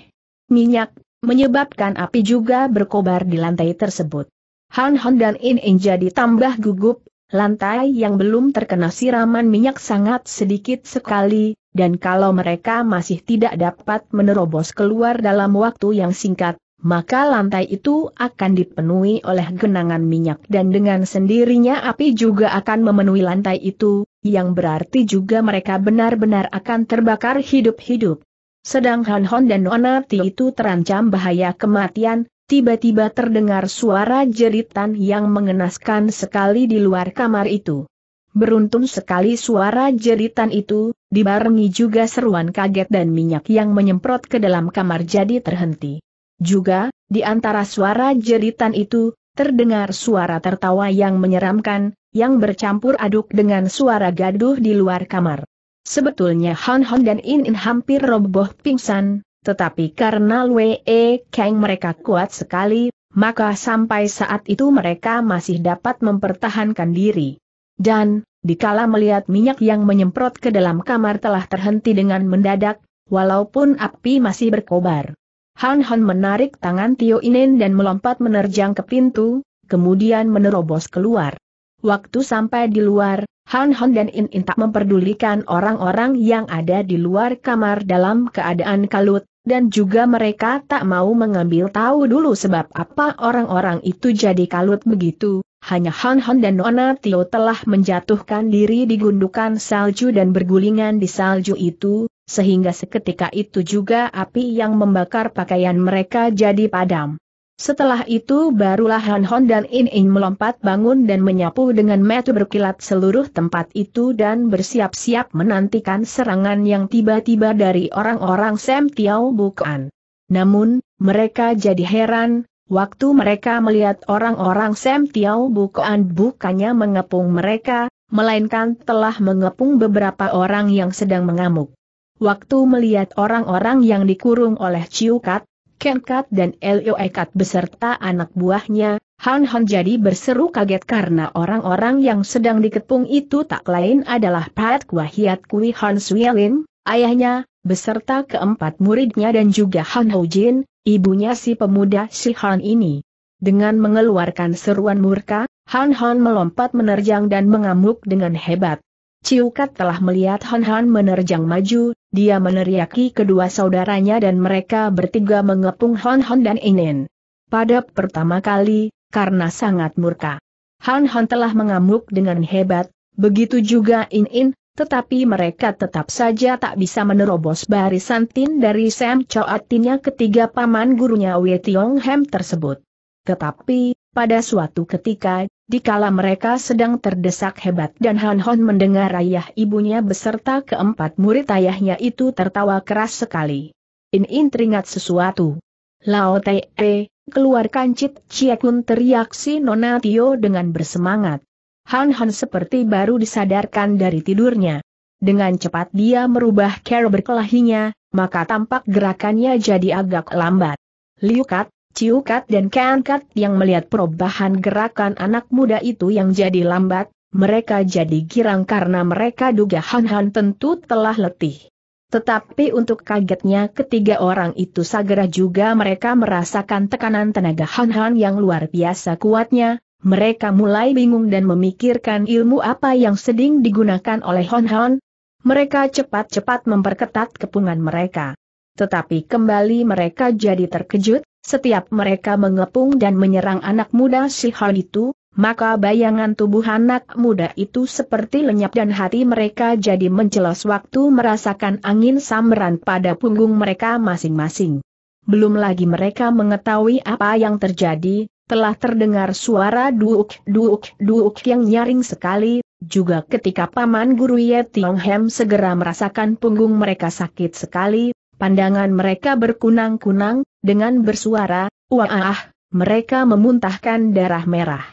minyak, menyebabkan api juga berkobar di lantai tersebut. Han Han dan In In jadi tambah gugup, Lantai yang belum terkena siraman minyak sangat sedikit sekali, dan kalau mereka masih tidak dapat menerobos keluar dalam waktu yang singkat, maka lantai itu akan dipenuhi oleh genangan minyak dan dengan sendirinya api juga akan memenuhi lantai itu, yang berarti juga mereka benar-benar akan terbakar hidup-hidup. Sedang Han Hon dan Nona Ti itu terancam bahaya kematian, tiba-tiba terdengar suara jeritan yang mengenaskan sekali di luar kamar itu. Beruntung sekali suara jeritan itu, dibarengi juga seruan kaget dan minyak yang menyemprot ke dalam kamar jadi terhenti. Juga, di antara suara jeritan itu, terdengar suara tertawa yang menyeramkan, yang bercampur aduk dengan suara gaduh di luar kamar. Sebetulnya Han Han dan In In hampir roboh pingsan, tetapi karena Lue Kang mereka kuat sekali, maka sampai saat itu mereka masih dapat mempertahankan diri. Dan, dikala melihat minyak yang menyemprot ke dalam kamar telah terhenti dengan mendadak, walaupun api masih berkobar. Han Han menarik tangan Tio Inen dan melompat menerjang ke pintu, kemudian menerobos keluar. Waktu sampai di luar, Han Hon dan In In tak memperdulikan orang-orang yang ada di luar kamar dalam keadaan kalut, dan juga mereka tak mau mengambil tahu dulu sebab apa orang-orang itu jadi kalut begitu. Hanya Han Hon dan Nona Tio telah menjatuhkan diri di gundukan salju dan bergulingan di salju itu, sehingga seketika itu juga api yang membakar pakaian mereka jadi padam. Setelah itu barulah Han Hon dan In In melompat bangun dan menyapu dengan metu berkilat seluruh tempat itu dan bersiap-siap menantikan serangan yang tiba-tiba dari orang-orang Sam Tiao Bukan. Namun, mereka jadi heran, waktu mereka melihat orang-orang Sam Tiao Bukan bukannya mengepung mereka, melainkan telah mengepung beberapa orang yang sedang mengamuk. Waktu melihat orang-orang yang dikurung oleh Ciukat, Ken Kat dan Elio Ekat beserta anak buahnya, Han Han jadi berseru kaget karena orang-orang yang sedang dikepung itu tak lain adalah Pat Kwahiat Kui Han Suilin, ayahnya, beserta keempat muridnya dan juga Han Ho Jin, ibunya si pemuda si Han ini. Dengan mengeluarkan seruan murka, Han Han melompat menerjang dan mengamuk dengan hebat. Ciukat telah melihat Han Han menerjang maju, dia meneriaki kedua saudaranya dan mereka bertiga mengepung Han Han dan Inen. Pada pertama kali, karena sangat murka. Han Han telah mengamuk dengan hebat, begitu juga In In, tetapi mereka tetap saja tak bisa menerobos barisan tin dari Sam Choatinnya ketiga paman gurunya Wei Tiong Hem tersebut. Tetapi, pada suatu ketika, Dikala mereka sedang terdesak hebat dan Han Hon mendengar ayah ibunya beserta keempat murid ayahnya itu tertawa keras sekali. In In teringat sesuatu. Lao Te, -e, keluarkan Cie Kun teriak si Nona Tio dengan bersemangat. Han Hon seperti baru disadarkan dari tidurnya. Dengan cepat dia merubah cara berkelahinya, maka tampak gerakannya jadi agak lambat. Liukat, Ciukat dan Kankat yang melihat perubahan gerakan anak muda itu yang jadi lambat, mereka jadi girang karena mereka duga Han Han tentu telah letih. Tetapi untuk kagetnya ketiga orang itu segera juga mereka merasakan tekanan tenaga Han Han yang luar biasa kuatnya, mereka mulai bingung dan memikirkan ilmu apa yang sedang digunakan oleh Han Han. Mereka cepat-cepat memperketat kepungan mereka. Tetapi kembali mereka jadi terkejut, setiap mereka mengepung dan menyerang anak muda Sihon itu, maka bayangan tubuh anak muda itu seperti lenyap dan hati mereka jadi mencelos waktu merasakan angin samberan pada punggung mereka masing-masing. Belum lagi mereka mengetahui apa yang terjadi, telah terdengar suara duuk-duuk-duuk yang nyaring sekali, juga ketika Paman Guru Ye Tiong Hem segera merasakan punggung mereka sakit sekali, pandangan mereka berkunang-kunang, dengan bersuara, wah, mereka memuntahkan darah merah.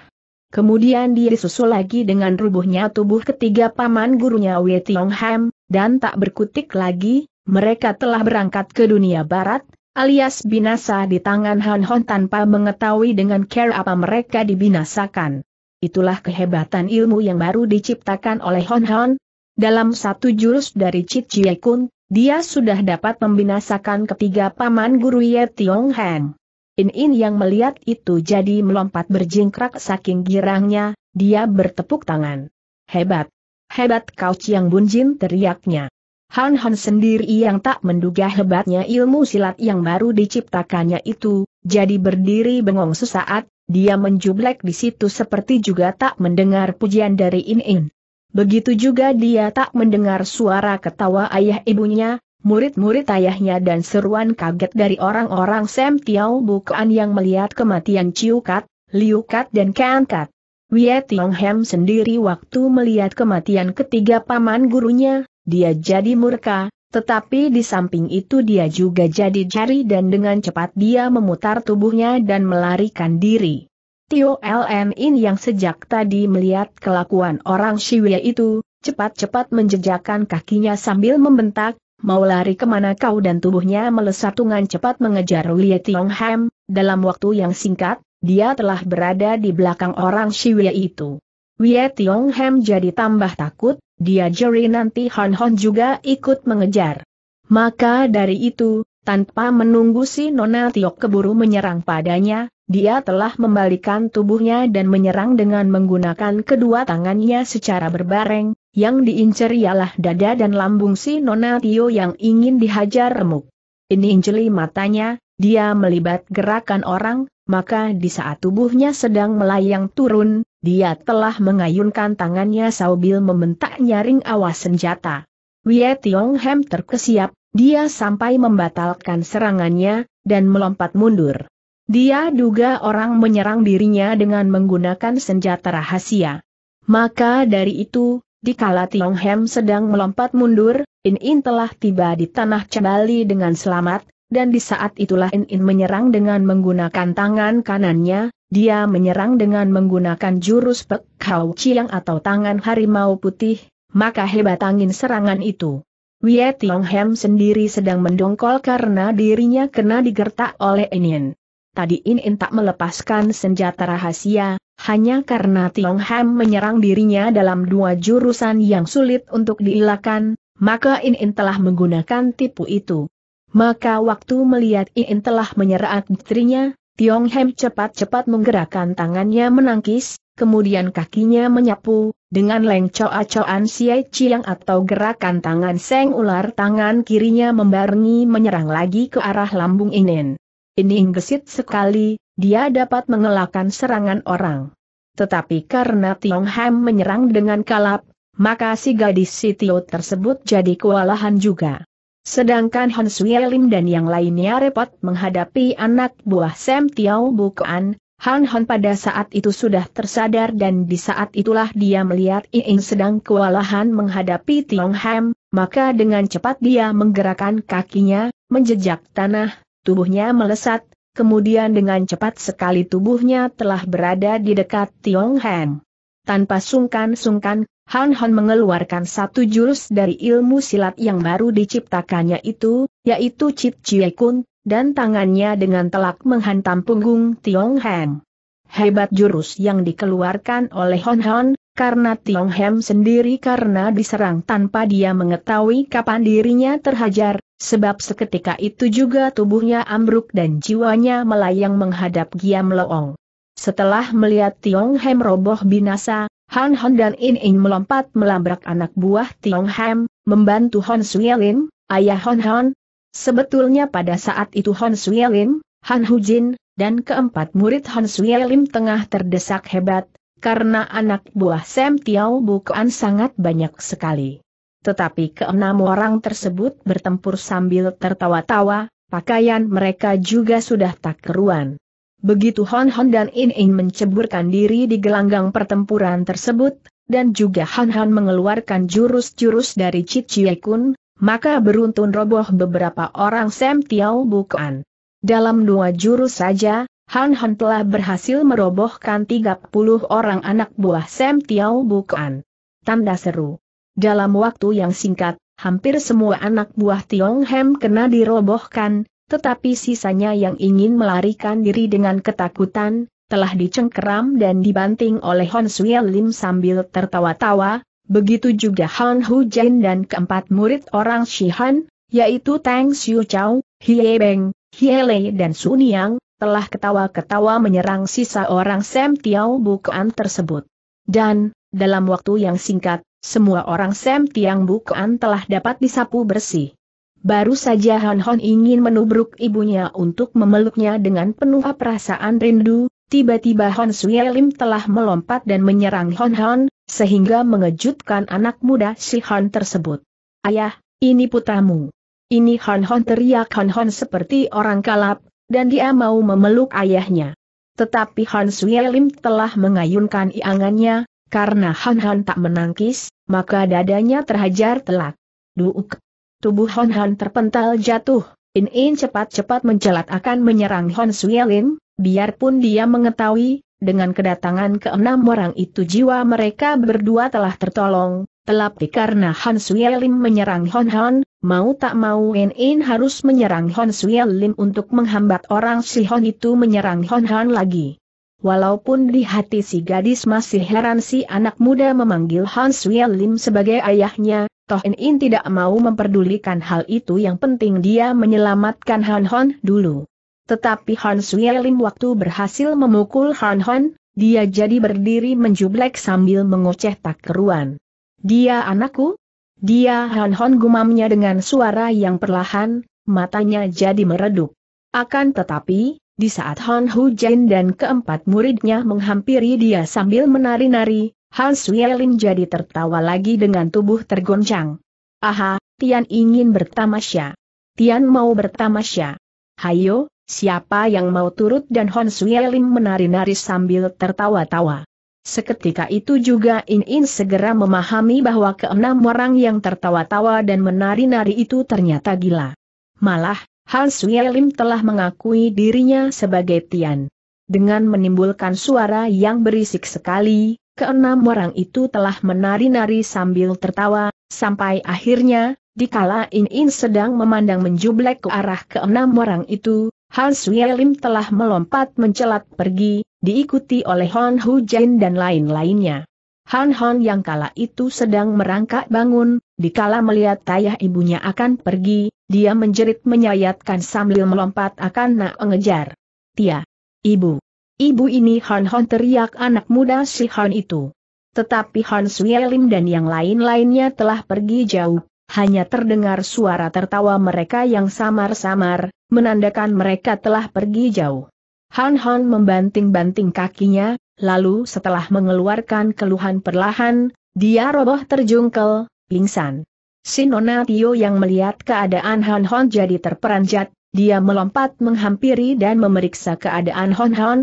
Kemudian dia disusul lagi dengan rubuhnya tubuh ketiga paman gurunya Wei Tiong Ham, dan tak berkutik lagi, mereka telah berangkat ke dunia barat, alias binasa di tangan Han Hon tanpa mengetahui dengan care apa mereka dibinasakan. Itulah kehebatan ilmu yang baru diciptakan oleh Hon Hon. Dalam satu jurus dari Cit Chie Kun, dia sudah dapat membinasakan ketiga paman guru Ye Tiong Heng. In-in yang melihat itu jadi melompat berjingkrak saking girangnya, dia bertepuk tangan. Hebat! Hebat kau Chiang Bunjin teriaknya. Han Han sendiri yang tak menduga hebatnya ilmu silat yang baru diciptakannya itu, jadi berdiri bengong sesaat, dia menjublek di situ seperti juga tak mendengar pujian dari In-in. Begitu juga dia tak mendengar suara ketawa ayah ibunya, murid-murid ayahnya dan seruan kaget dari orang-orang Sam Tiao Bukan yang melihat kematian Ciu Kat, Liu Kat dan Kan Kat. Wie Tiong Hem sendiri waktu melihat kematian ketiga paman gurunya, dia jadi murka, tetapi di samping itu dia juga jadi jari dan dengan cepat dia memutar tubuhnya dan melarikan diri. Tio Lm In yang sejak tadi melihat kelakuan orang Shiwei itu, cepat-cepat menjejakkan kakinya sambil membentak, mau lari kemana kau dan tubuhnya melesat melesatungan cepat mengejar Lie Tiong Ham, dalam waktu yang singkat, dia telah berada di belakang orang Shiwei itu. Wie Tiong Ham jadi tambah takut, dia jeri nanti Hon Hon juga ikut mengejar. Maka dari itu, tanpa menunggu si Nona Tiok keburu menyerang padanya, dia telah membalikan tubuhnya dan menyerang dengan menggunakan kedua tangannya secara berbareng, yang diincer ialah dada dan lambung si Nona Tio yang ingin dihajar remuk. Ini injeli matanya, dia melibat gerakan orang, maka di saat tubuhnya sedang melayang turun, dia telah mengayunkan tangannya sambil membentak nyaring awas senjata. Wie Tiong Hem terkesiap, dia sampai membatalkan serangannya, dan melompat mundur. Dia duga orang menyerang dirinya dengan menggunakan senjata rahasia. Maka dari itu, dikala Tiong Hem sedang melompat mundur, In In telah tiba di tanah Cembali dengan selamat, dan di saat itulah In In menyerang dengan menggunakan tangan kanannya, dia menyerang dengan menggunakan jurus Pek Kau Chiang atau tangan harimau putih, maka hebat angin serangan itu. Wei Tiong Hem sendiri sedang mendongkol karena dirinya kena digertak oleh In tadi In In tak melepaskan senjata rahasia, hanya karena Tiong Ham menyerang dirinya dalam dua jurusan yang sulit untuk diilakan, maka In In telah menggunakan tipu itu. Maka waktu melihat In In telah menyerang dirinya, Tiong Ham cepat-cepat menggerakkan tangannya menangkis, kemudian kakinya menyapu, dengan lengcoa-coan siai ciang atau gerakan tangan seng ular tangan kirinya membarengi menyerang lagi ke arah lambung inen. Ini inggesit sekali, dia dapat mengelakkan serangan orang. Tetapi karena Tiong Ham menyerang dengan kalap, maka si gadis Sitio tersebut jadi kewalahan juga. Sedangkan Han Suyelim dan yang lainnya repot menghadapi anak buah Sam Tiao Bukan. Han Han pada saat itu sudah tersadar dan di saat itulah dia melihat Iing sedang kewalahan menghadapi Tiong Ham, maka dengan cepat dia menggerakkan kakinya, menjejak tanah, tubuhnya melesat, kemudian dengan cepat sekali tubuhnya telah berada di dekat Tiong Heng. Tanpa sungkan-sungkan, Han Han mengeluarkan satu jurus dari ilmu silat yang baru diciptakannya itu, yaitu Cip Chie Kun, dan tangannya dengan telak menghantam punggung Tiong Heng. Hebat jurus yang dikeluarkan oleh Han Han karena Tiong Hem sendiri karena diserang tanpa dia mengetahui kapan dirinya terhajar, sebab seketika itu juga tubuhnya ambruk dan jiwanya melayang menghadap Giam Loong. Setelah melihat Tiong Hem roboh binasa, Han Hon dan In In melompat melabrak anak buah Tiong Hem, membantu Hon Suyelin, ayah Hon Hon. Sebetulnya pada saat itu Hon Suyelin, Han Hujin, dan keempat murid Han Suelim tengah terdesak hebat, karena anak buah Sam Tiao bukan sangat banyak sekali. Tetapi keenam orang tersebut bertempur sambil tertawa-tawa, pakaian mereka juga sudah tak keruan. Begitu Hon Hon dan In In menceburkan diri di gelanggang pertempuran tersebut, dan juga Han Han mengeluarkan jurus-jurus dari Chie Kun, maka beruntun roboh beberapa orang Sam Tiao Bukan. Dalam dua jurus saja, Han Han telah berhasil merobohkan 30 orang anak buah Sam Tiao Bukan. Tanda seru. Dalam waktu yang singkat, hampir semua anak buah Tiong Hem kena dirobohkan, tetapi sisanya yang ingin melarikan diri dengan ketakutan, telah dicengkeram dan dibanting oleh Hon Sui Lim sambil tertawa-tawa, begitu juga Han Hu Jin dan keempat murid orang Shihan, yaitu Tang Xiu Chao, Hie Beng, Hie Lei dan Sun Yang, telah ketawa-ketawa menyerang sisa orang Sam Tiao Bukuan tersebut. Dan, dalam waktu yang singkat, semua orang Sam Tiang Bukuan telah dapat disapu bersih. Baru saja Han Hon ingin menubruk ibunya untuk memeluknya dengan penuh perasaan rindu, tiba-tiba Hon Sui Lim telah melompat dan menyerang Hon Hon, sehingga mengejutkan anak muda si Hon tersebut. Ayah, ini putramu. Ini Hon Hon teriak Hon Hon seperti orang kalap, dan dia mau memeluk ayahnya. Tetapi Han Suyelim telah mengayunkan iangannya, karena Han Han tak menangkis, maka dadanya terhajar telak. Duuk! Tubuh Han Han terpental jatuh, In In cepat-cepat mencelat akan menyerang Han Suyelim, biarpun dia mengetahui, dengan kedatangan keenam orang itu jiwa mereka berdua telah tertolong, Telapi karena Han Lim menyerang Hon Hon, mau tak mau Wen In harus menyerang Hon Lim untuk menghambat orang si Hon itu menyerang Hon Hon lagi. Walaupun di hati si gadis masih heran si anak muda memanggil Han Lim sebagai ayahnya, Toh Wen In tidak mau memperdulikan hal itu yang penting dia menyelamatkan Hon Hon dulu. Tetapi Han Lim waktu berhasil memukul Hon Hon, dia jadi berdiri menjublek sambil mengoceh tak keruan. Dia anakku? Dia Han Hon gumamnya dengan suara yang perlahan, matanya jadi meredup. Akan tetapi, di saat Han Hu Jin dan keempat muridnya menghampiri dia sambil menari-nari, Han Suyelin jadi tertawa lagi dengan tubuh tergoncang. Aha, Tian ingin bertamasya. Tian mau bertamasya. Hayo, siapa yang mau turut dan Han Suyelin menari-nari sambil tertawa-tawa. Seketika itu juga In-In segera memahami bahwa keenam orang yang tertawa-tawa dan menari-nari itu ternyata gila. Malah, Han Suyelim telah mengakui dirinya sebagai Tian. Dengan menimbulkan suara yang berisik sekali, keenam orang itu telah menari-nari sambil tertawa, sampai akhirnya, dikala In-In sedang memandang menjublek ke arah keenam orang itu, Han Suyelim telah melompat mencelat pergi, diikuti oleh Han Hu Jin dan lain-lainnya. Han Han yang kala itu sedang merangkak bangun, dikala melihat tayah ibunya akan pergi, dia menjerit menyayatkan sambil melompat akan nak mengejar. Tia. Ibu. Ibu ini Han Han teriak anak muda si Han itu. Tetapi Han Suyelim dan yang lain-lainnya telah pergi jauh, hanya terdengar suara tertawa mereka yang samar-samar, menandakan mereka telah pergi jauh. Han Han membanting-banting kakinya, lalu setelah mengeluarkan keluhan perlahan, dia roboh terjungkel, pingsan. Sinona Tio yang melihat keadaan Han Han jadi terperanjat, dia melompat menghampiri dan memeriksa keadaan Han Han.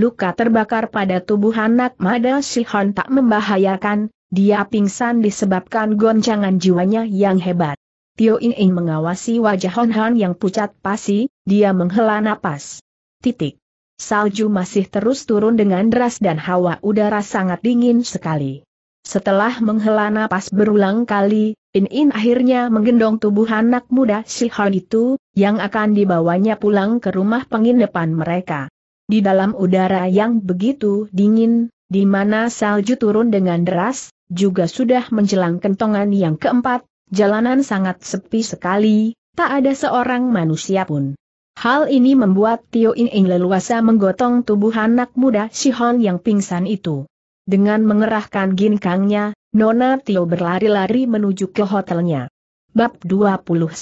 Luka terbakar pada tubuh anak Mada Si Han tak membahayakan, dia pingsan disebabkan goncangan jiwanya yang hebat. Tio In In mengawasi wajah Han Han yang pucat pasi, dia menghela napas. Titik. Salju masih terus turun dengan deras dan hawa udara sangat dingin sekali. Setelah menghela napas berulang kali, In-In akhirnya menggendong tubuh anak muda si Hon itu, yang akan dibawanya pulang ke rumah penginapan mereka. Di dalam udara yang begitu dingin, di mana salju turun dengan deras, juga sudah menjelang kentongan yang keempat, jalanan sangat sepi sekali, tak ada seorang manusia pun. Hal ini membuat Tio In In leluasa menggotong tubuh anak muda Hon yang pingsan itu. Dengan mengerahkan ginkangnya, Nona Tio berlari-lari menuju ke hotelnya. Bab 29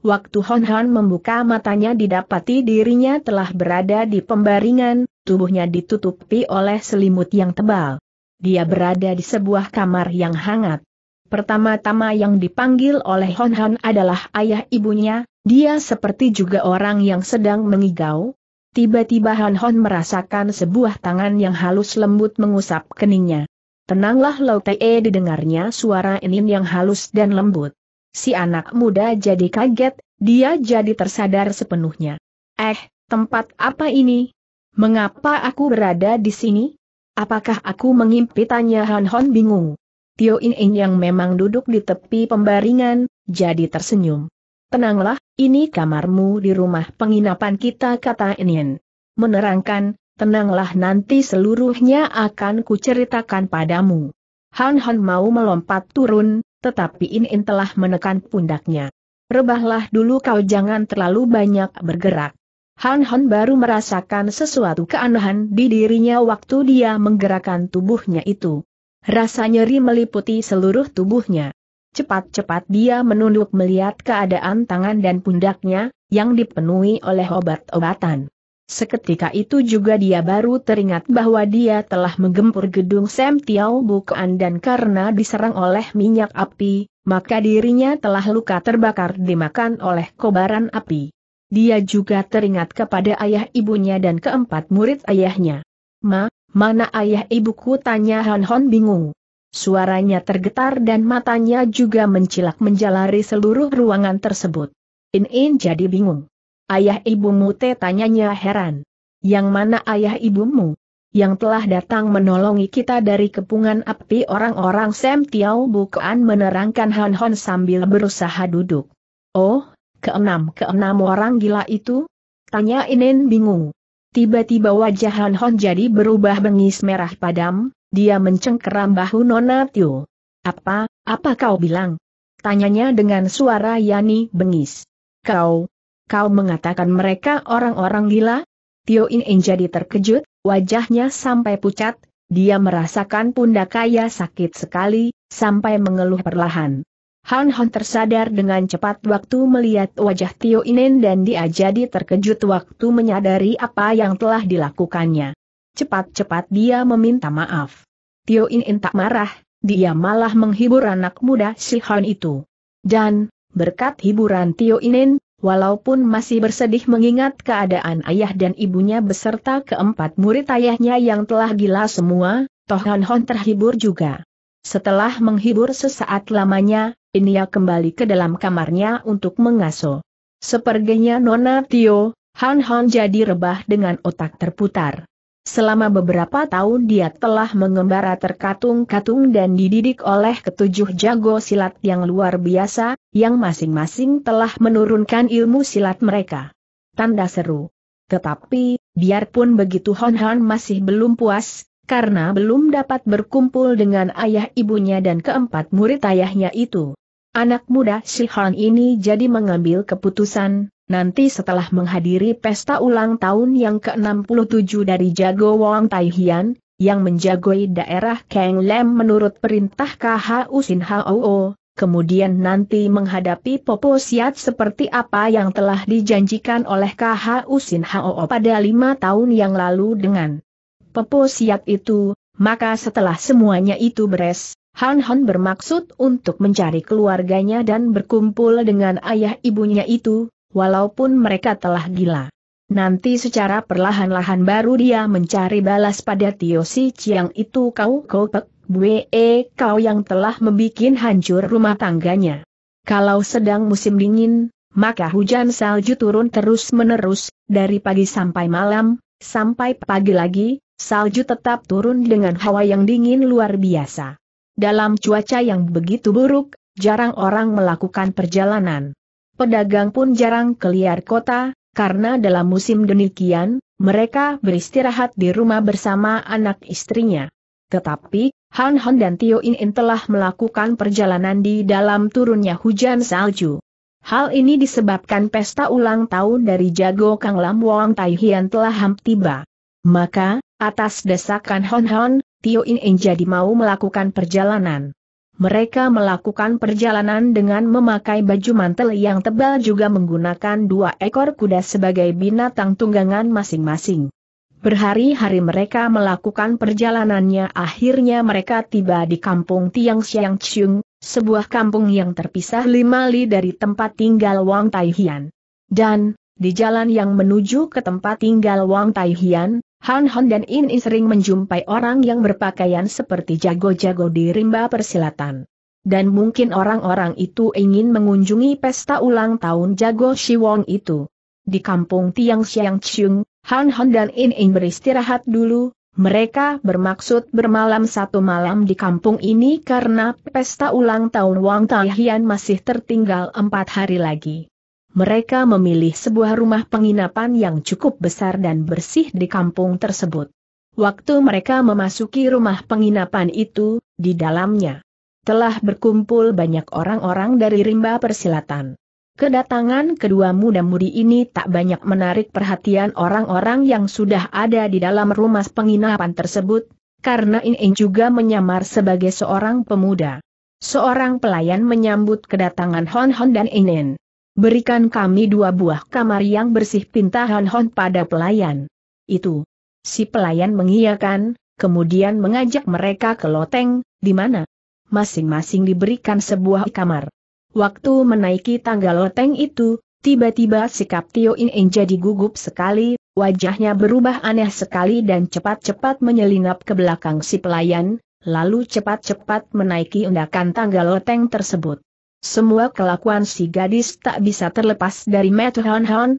Waktu Hon Han membuka matanya didapati dirinya telah berada di pembaringan, tubuhnya ditutupi oleh selimut yang tebal. Dia berada di sebuah kamar yang hangat. Pertama-tama yang dipanggil oleh Hon Han adalah ayah ibunya, dia seperti juga orang yang sedang mengigau. Tiba-tiba Han Hon merasakan sebuah tangan yang halus lembut mengusap keningnya. Tenanglah Lau Te didengarnya suara Enin yang halus dan lembut. Si anak muda jadi kaget, dia jadi tersadar sepenuhnya. Eh, tempat apa ini? Mengapa aku berada di sini? Apakah aku mengimpi tanya Han Hon bingung. Tio In In yang memang duduk di tepi pembaringan, jadi tersenyum. Tenanglah, ini kamarmu di rumah penginapan kita kata Enin. Menerangkan, tenanglah nanti seluruhnya akan kuceritakan padamu. Han Han mau melompat turun, tetapi Inin telah menekan pundaknya. Rebahlah dulu kau jangan terlalu banyak bergerak. Han Han baru merasakan sesuatu keanehan di dirinya waktu dia menggerakkan tubuhnya itu. Rasa nyeri meliputi seluruh tubuhnya. Cepat-cepat dia menunduk melihat keadaan tangan dan pundaknya, yang dipenuhi oleh obat-obatan. Seketika itu juga dia baru teringat bahwa dia telah menggempur gedung Sam Tiao Bukan dan karena diserang oleh minyak api, maka dirinya telah luka terbakar dimakan oleh kobaran api. Dia juga teringat kepada ayah ibunya dan keempat murid ayahnya. Ma, mana ayah ibuku tanya Han Hon bingung. Suaranya tergetar dan matanya juga mencilak menjalari seluruh ruangan tersebut. In-in jadi bingung. Ayah ibumu te tanyanya heran. Yang mana ayah ibumu? Yang telah datang menolongi kita dari kepungan api orang-orang Sam Tiao Bukan menerangkan Han Hon sambil berusaha duduk. Oh, keenam-keenam orang gila itu? Tanya Inin bingung. Tiba-tiba wajah Han Hon jadi berubah bengis merah padam, dia mencengkeram bahu Nona Tio. Apa, apa kau bilang? Tanyanya dengan suara Yani bengis. Kau, kau mengatakan mereka orang-orang gila? Tio In jadi terkejut, wajahnya sampai pucat, dia merasakan pundak kaya sakit sekali, sampai mengeluh perlahan. Han Han tersadar dengan cepat waktu melihat wajah Tio Inen dan dia jadi terkejut waktu menyadari apa yang telah dilakukannya. Cepat-cepat dia meminta maaf. Tio In tak marah, dia malah menghibur anak muda si Han itu. Dan, berkat hiburan Tio In walaupun masih bersedih mengingat keadaan ayah dan ibunya beserta keempat murid ayahnya yang telah gila semua, Toh Han Hon terhibur juga. Setelah menghibur sesaat lamanya, Inia kembali ke dalam kamarnya untuk mengaso. Sepertinya Nona Tio, Han Han jadi rebah dengan otak terputar. Selama beberapa tahun dia telah mengembara terkatung-katung dan dididik oleh ketujuh jago silat yang luar biasa, yang masing-masing telah menurunkan ilmu silat mereka. Tanda seru. Tetapi, biarpun begitu Hon Han masih belum puas, karena belum dapat berkumpul dengan ayah ibunya dan keempat murid ayahnya itu. Anak muda Han ini jadi mengambil keputusan, Nanti setelah menghadiri pesta ulang tahun yang ke-67 dari Jago Wang Taihian, yang menjagoi daerah Kang Lem menurut perintah KH Usin Hao, kemudian nanti menghadapi Popo Siat seperti apa yang telah dijanjikan oleh KH Usin Hao pada lima tahun yang lalu dengan Popo Siat itu, maka setelah semuanya itu beres, Han Han bermaksud untuk mencari keluarganya dan berkumpul dengan ayah ibunya itu, walaupun mereka telah gila. Nanti secara perlahan-lahan baru dia mencari balas pada Tio Si Chiang itu kau kopek, bue e, kau yang telah membuat hancur rumah tangganya. Kalau sedang musim dingin, maka hujan salju turun terus-menerus, dari pagi sampai malam, sampai pagi lagi, salju tetap turun dengan hawa yang dingin luar biasa. Dalam cuaca yang begitu buruk, jarang orang melakukan perjalanan pedagang pun jarang keluar kota, karena dalam musim demikian, mereka beristirahat di rumah bersama anak istrinya. Tetapi, Han Han dan Tio In In telah melakukan perjalanan di dalam turunnya hujan salju. Hal ini disebabkan pesta ulang tahun dari jago Kang Lam Wong Tai Hian telah hampir tiba. Maka, atas desakan Hon Hon, Tio In In jadi mau melakukan perjalanan mereka melakukan perjalanan dengan memakai baju mantel yang tebal juga menggunakan dua ekor kuda sebagai binatang tunggangan masing-masing. Berhari-hari mereka melakukan perjalanannya akhirnya mereka tiba di kampung Tiang Xiang Chung, sebuah kampung yang terpisah lima li dari tempat tinggal Wang Taihian. Dan, di jalan yang menuju ke tempat tinggal Wang Taihian, Han Han dan In In sering menjumpai orang yang berpakaian seperti jago-jago di rimba persilatan. Dan mungkin orang-orang itu ingin mengunjungi pesta ulang tahun jago Shi Wong itu. Di kampung Tiang Xiang Chung, Han Han dan In In beristirahat dulu, mereka bermaksud bermalam satu malam di kampung ini karena pesta ulang tahun Wang Taihian masih tertinggal empat hari lagi mereka memilih sebuah rumah penginapan yang cukup besar dan bersih di kampung tersebut. Waktu mereka memasuki rumah penginapan itu, di dalamnya telah berkumpul banyak orang-orang dari rimba persilatan. Kedatangan kedua muda-mudi ini tak banyak menarik perhatian orang-orang yang sudah ada di dalam rumah penginapan tersebut, karena Ing juga menyamar sebagai seorang pemuda. Seorang pelayan menyambut kedatangan Hon Hon dan Inen. Berikan kami dua buah kamar yang bersih pinta Han Hon pada pelayan. Itu. Si pelayan mengiyakan, kemudian mengajak mereka ke loteng, di mana masing-masing diberikan sebuah kamar. Waktu menaiki tangga loteng itu, tiba-tiba sikap Tio In In jadi gugup sekali, wajahnya berubah aneh sekali dan cepat-cepat menyelinap ke belakang si pelayan, lalu cepat-cepat menaiki undakan tangga loteng tersebut. Semua kelakuan si gadis tak bisa terlepas dari Metu Hon Hon.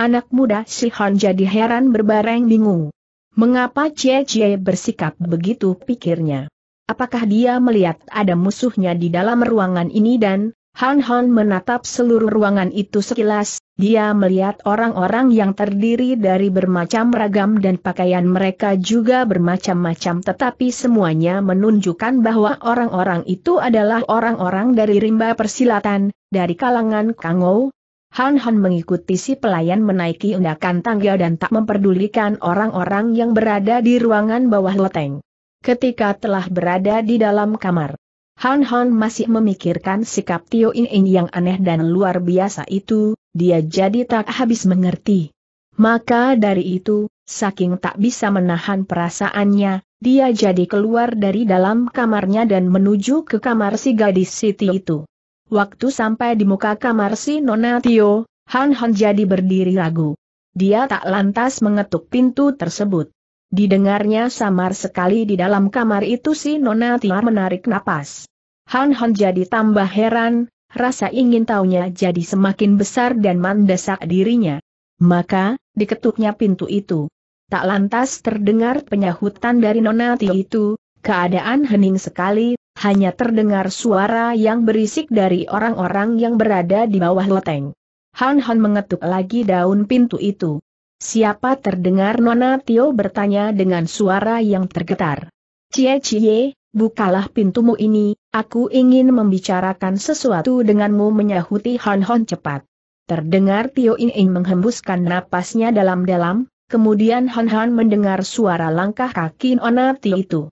Anak muda si Hon jadi heran berbareng bingung. Mengapa Cie Cie bersikap begitu pikirnya? Apakah dia melihat ada musuhnya di dalam ruangan ini dan Han Han menatap seluruh ruangan itu sekilas, dia melihat orang-orang yang terdiri dari bermacam ragam dan pakaian mereka juga bermacam-macam tetapi semuanya menunjukkan bahwa orang-orang itu adalah orang-orang dari rimba persilatan, dari kalangan Kangou. Han Han mengikuti si pelayan menaiki undakan tangga dan tak memperdulikan orang-orang yang berada di ruangan bawah loteng. Ketika telah berada di dalam kamar, Han Han masih memikirkan sikap Tio In In yang aneh dan luar biasa itu, dia jadi tak habis mengerti. Maka dari itu, saking tak bisa menahan perasaannya, dia jadi keluar dari dalam kamarnya dan menuju ke kamar si gadis Siti itu. Waktu sampai di muka kamar si Nona Tio, Han Han jadi berdiri ragu. Dia tak lantas mengetuk pintu tersebut. Didengarnya samar sekali di dalam kamar itu si Nona Tiar menarik napas. Han Han jadi tambah heran, rasa ingin taunya jadi semakin besar dan mendesak dirinya. Maka, diketuknya pintu itu. Tak lantas terdengar penyahutan dari Nona Tia itu, keadaan hening sekali, hanya terdengar suara yang berisik dari orang-orang yang berada di bawah loteng. Han Han mengetuk lagi daun pintu itu. Siapa terdengar Nona Tio bertanya dengan suara yang tergetar. Cie Cie, bukalah pintumu ini, aku ingin membicarakan sesuatu denganmu menyahuti Hon Hon cepat. Terdengar Tio In In menghembuskan napasnya dalam-dalam, kemudian Hon Hon mendengar suara langkah kaki Nona Tio itu.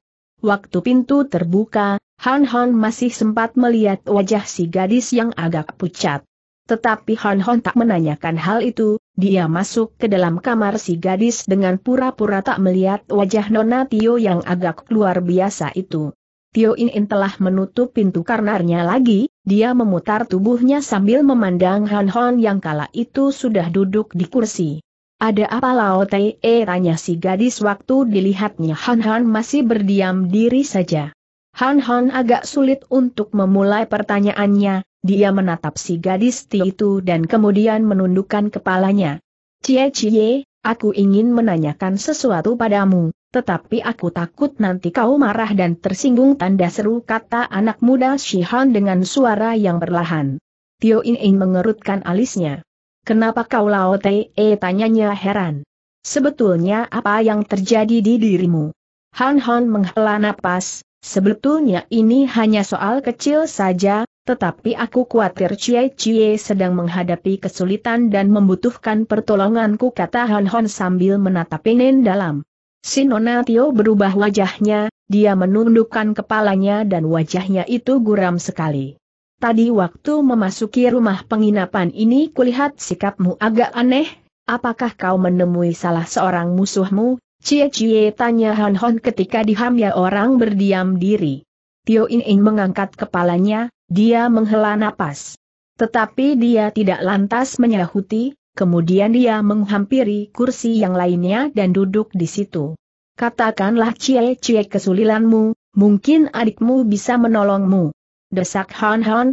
Waktu pintu terbuka, Hon Hon masih sempat melihat wajah si gadis yang agak pucat. Tetapi Hon Hon tak menanyakan hal itu, dia masuk ke dalam kamar si gadis dengan pura-pura tak melihat wajah Nona Tio yang agak luar biasa itu. Tio In telah menutup pintu karnarnya lagi, dia memutar tubuhnya sambil memandang Han Hon yang kala itu sudah duduk di kursi. Ada apa Lao Tai E, tanya si gadis waktu dilihatnya Han Han masih berdiam diri saja. Han Han agak sulit untuk memulai pertanyaannya, dia menatap si gadis Ti itu dan kemudian menundukkan kepalanya. Cie Cie, aku ingin menanyakan sesuatu padamu, tetapi aku takut nanti kau marah dan tersinggung tanda seru kata anak muda Shihan dengan suara yang berlahan. Tio In In mengerutkan alisnya. Kenapa kau lao te? E tanyanya heran. Sebetulnya apa yang terjadi di dirimu? Han Han menghela napas, Sebetulnya ini hanya soal kecil saja, tetapi aku khawatir Cie Cie sedang menghadapi kesulitan dan membutuhkan pertolonganku kata Hon Hon sambil menatap Penen dalam. Sinonatio berubah wajahnya, dia menundukkan kepalanya dan wajahnya itu guram sekali. Tadi waktu memasuki rumah penginapan ini kulihat sikapmu agak aneh, apakah kau menemui salah seorang musuhmu, Cie Cie tanya Han Hon ketika dihamya orang berdiam diri. Tio In In mengangkat kepalanya, dia menghela napas. Tetapi dia tidak lantas menyahuti, kemudian dia menghampiri kursi yang lainnya dan duduk di situ. Katakanlah Cie Cie kesulilanmu, mungkin adikmu bisa menolongmu. Desak Han Hon.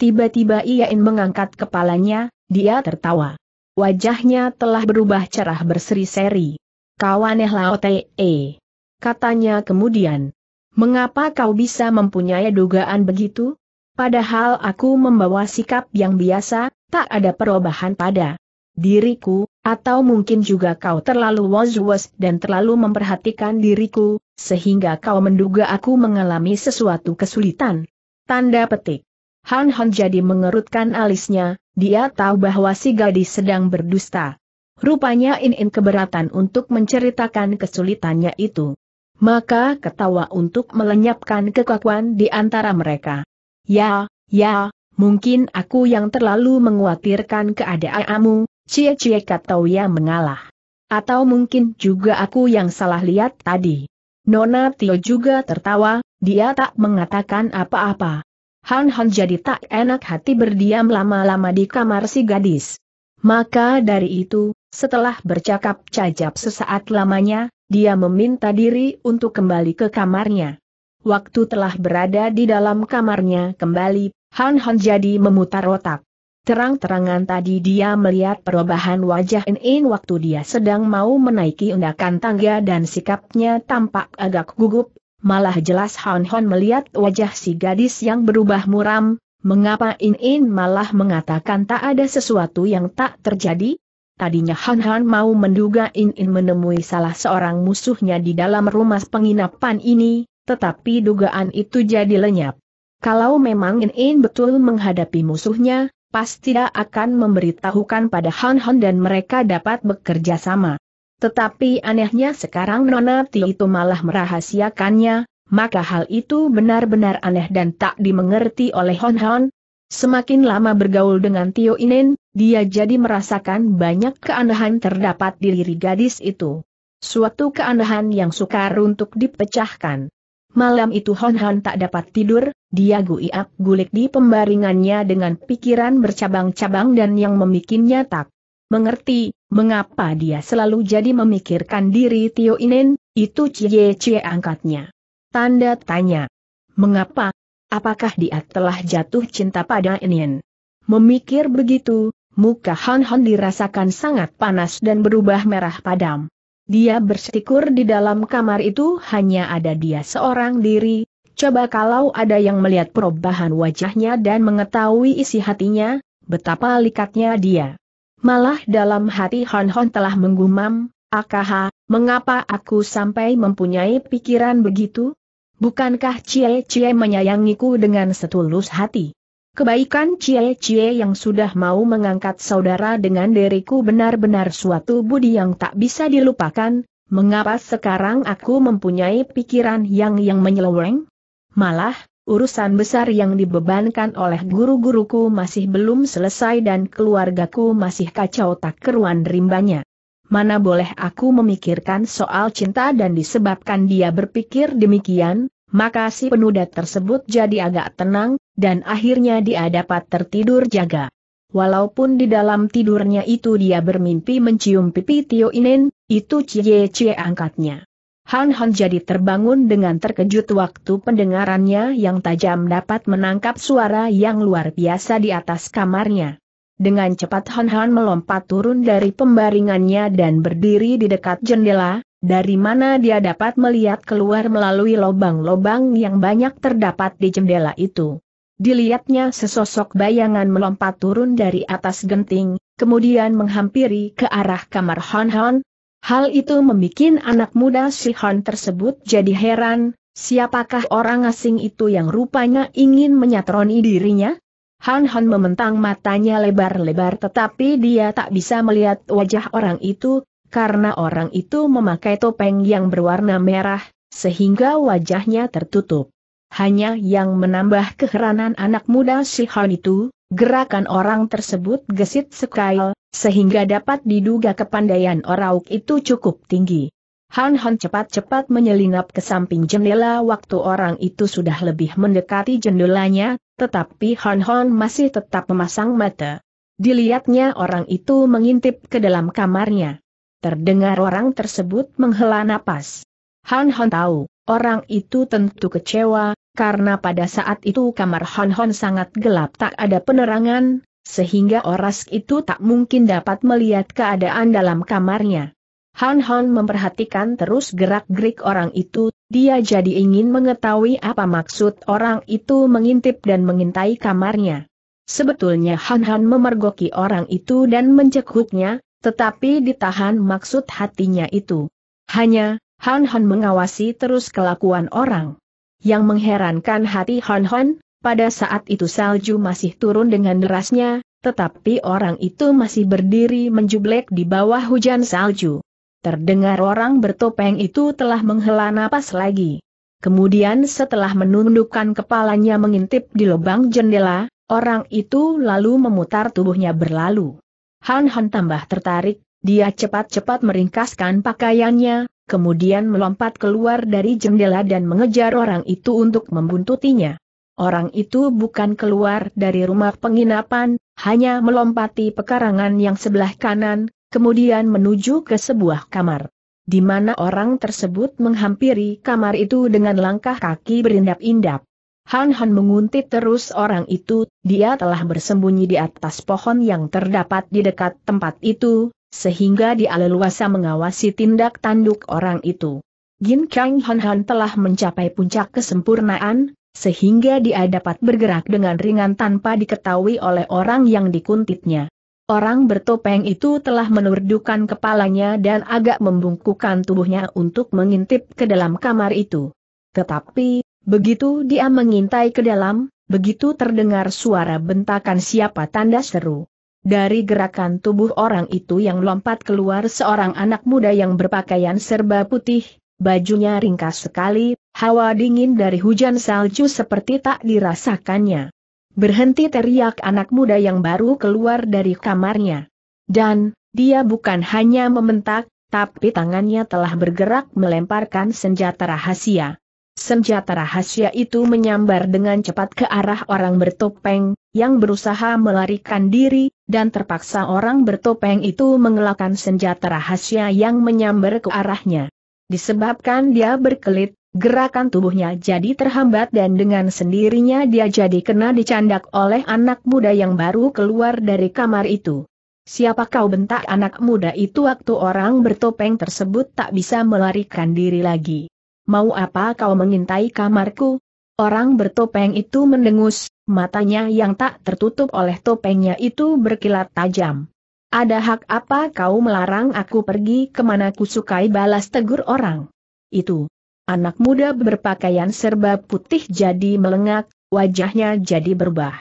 Tiba-tiba ia In mengangkat kepalanya, dia tertawa. Wajahnya telah berubah cerah berseri-seri kawane Lao Te, e. katanya kemudian. Mengapa kau bisa mempunyai dugaan begitu? Padahal aku membawa sikap yang biasa, tak ada perubahan pada diriku, atau mungkin juga kau terlalu was-was dan terlalu memperhatikan diriku, sehingga kau menduga aku mengalami sesuatu kesulitan. Tanda petik. Han Han jadi mengerutkan alisnya, dia tahu bahwa si gadis sedang berdusta. Rupanya In-In keberatan untuk menceritakan kesulitannya itu. Maka ketawa untuk melenyapkan kekakuan di antara mereka. Ya, ya, mungkin aku yang terlalu menguatirkan keadaanmu, cie-cie Katoya mengalah. Atau mungkin juga aku yang salah lihat tadi. Nona Tio juga tertawa, dia tak mengatakan apa-apa. Han Han jadi tak enak hati berdiam lama-lama di kamar si gadis. Maka dari itu, setelah bercakap cajap sesaat lamanya, dia meminta diri untuk kembali ke kamarnya. Waktu telah berada di dalam kamarnya kembali, Han Han jadi memutar otak. Terang-terangan tadi dia melihat perubahan wajah In-In waktu dia sedang mau menaiki undakan tangga dan sikapnya tampak agak gugup, malah jelas Han Han melihat wajah si gadis yang berubah muram, mengapa In-In malah mengatakan tak ada sesuatu yang tak terjadi? Tadinya Han Han mau menduga In In menemui salah seorang musuhnya di dalam rumah penginapan ini, tetapi dugaan itu jadi lenyap. Kalau memang In In betul menghadapi musuhnya, pasti dia akan memberitahukan pada Han Han dan mereka dapat bekerja sama. Tetapi anehnya sekarang Nona Ti itu malah merahasiakannya, maka hal itu benar-benar aneh dan tak dimengerti oleh Han Han. Semakin lama bergaul dengan Tio Inen, dia jadi merasakan banyak keanehan terdapat di diri gadis itu. Suatu keanehan yang sukar untuk dipecahkan. Malam itu Hon Hon tak dapat tidur, dia guiap gulik di pembaringannya dengan pikiran bercabang-cabang dan yang memikirnya tak mengerti, mengapa dia selalu jadi memikirkan diri Tio Inen, itu cie-cie angkatnya. Tanda tanya. Mengapa, Apakah dia telah jatuh cinta pada Enin? Memikir begitu, muka Han Han dirasakan sangat panas dan berubah merah padam. Dia bersikur di dalam kamar itu hanya ada dia seorang diri, coba kalau ada yang melihat perubahan wajahnya dan mengetahui isi hatinya, betapa likatnya dia. Malah dalam hati Han Han telah menggumam, Akaha, mengapa aku sampai mempunyai pikiran begitu? Bukankah Cie Cie menyayangiku dengan setulus hati? Kebaikan Cie Cie yang sudah mau mengangkat saudara dengan diriku benar-benar suatu budi yang tak bisa dilupakan, mengapa sekarang aku mempunyai pikiran yang yang menyeleweng? Malah, urusan besar yang dibebankan oleh guru-guruku masih belum selesai dan keluargaku masih kacau tak keruan rimbanya mana boleh aku memikirkan soal cinta dan disebabkan dia berpikir demikian, maka si penuda tersebut jadi agak tenang, dan akhirnya dia dapat tertidur jaga. Walaupun di dalam tidurnya itu dia bermimpi mencium pipi Tio Inen, itu Cie Cie angkatnya. Han Han jadi terbangun dengan terkejut waktu pendengarannya yang tajam dapat menangkap suara yang luar biasa di atas kamarnya. Dengan cepat Han Han melompat turun dari pembaringannya dan berdiri di dekat jendela, dari mana dia dapat melihat keluar melalui lobang-lobang yang banyak terdapat di jendela itu. Dilihatnya sesosok bayangan melompat turun dari atas genting, kemudian menghampiri ke arah kamar Han Han. Hal itu membuat anak muda si Han tersebut jadi heran, siapakah orang asing itu yang rupanya ingin menyatroni dirinya? Han Han mementang matanya lebar-lebar tetapi dia tak bisa melihat wajah orang itu, karena orang itu memakai topeng yang berwarna merah, sehingga wajahnya tertutup. Hanya yang menambah keheranan anak muda si Han itu, gerakan orang tersebut gesit sekali, sehingga dapat diduga kepandaian Orauk itu cukup tinggi. Han Han cepat-cepat menyelinap ke samping jendela waktu orang itu sudah lebih mendekati jendelanya, tetapi Han Hon masih tetap memasang mata. Dilihatnya orang itu mengintip ke dalam kamarnya. Terdengar orang tersebut menghela napas. Han Hon tahu, orang itu tentu kecewa, karena pada saat itu kamar Han Hon sangat gelap tak ada penerangan, sehingga orang itu tak mungkin dapat melihat keadaan dalam kamarnya. Han Han memperhatikan terus gerak-gerik orang itu, dia jadi ingin mengetahui apa maksud orang itu mengintip dan mengintai kamarnya. Sebetulnya Han Han memergoki orang itu dan mencekuknya, tetapi ditahan maksud hatinya itu. Hanya, Han Han mengawasi terus kelakuan orang. Yang mengherankan hati Han Han, pada saat itu salju masih turun dengan derasnya, tetapi orang itu masih berdiri menjublek di bawah hujan salju. Terdengar orang bertopeng itu telah menghela napas lagi. Kemudian setelah menundukkan kepalanya mengintip di lubang jendela, orang itu lalu memutar tubuhnya berlalu. Han Han tambah tertarik, dia cepat-cepat meringkaskan pakaiannya, kemudian melompat keluar dari jendela dan mengejar orang itu untuk membuntutinya. Orang itu bukan keluar dari rumah penginapan, hanya melompati pekarangan yang sebelah kanan, kemudian menuju ke sebuah kamar. Di mana orang tersebut menghampiri kamar itu dengan langkah kaki berindap-indap. Han Han menguntit terus orang itu, dia telah bersembunyi di atas pohon yang terdapat di dekat tempat itu, sehingga dia leluasa mengawasi tindak tanduk orang itu. Jin Kang Han Han telah mencapai puncak kesempurnaan, sehingga dia dapat bergerak dengan ringan tanpa diketahui oleh orang yang dikuntitnya. Orang bertopeng itu telah menurdukan kepalanya dan agak membungkukan tubuhnya untuk mengintip ke dalam kamar itu. Tetapi, begitu dia mengintai ke dalam, begitu terdengar suara bentakan siapa tanda seru. Dari gerakan tubuh orang itu yang lompat keluar seorang anak muda yang berpakaian serba putih, bajunya ringkas sekali, hawa dingin dari hujan salju seperti tak dirasakannya. Berhenti teriak anak muda yang baru keluar dari kamarnya. Dan, dia bukan hanya mementak, tapi tangannya telah bergerak melemparkan senjata rahasia. Senjata rahasia itu menyambar dengan cepat ke arah orang bertopeng, yang berusaha melarikan diri, dan terpaksa orang bertopeng itu mengelakkan senjata rahasia yang menyambar ke arahnya. Disebabkan dia berkelit, Gerakan tubuhnya jadi terhambat dan dengan sendirinya dia jadi kena dicandak oleh anak muda yang baru keluar dari kamar itu. Siapa kau bentak anak muda itu waktu orang bertopeng tersebut tak bisa melarikan diri lagi. Mau apa kau mengintai kamarku? Orang bertopeng itu mendengus, matanya yang tak tertutup oleh topengnya itu berkilat tajam. Ada hak apa kau melarang aku pergi kemana ku sukai balas tegur orang? Itu, Anak muda berpakaian serba putih jadi melengak, wajahnya jadi berbah.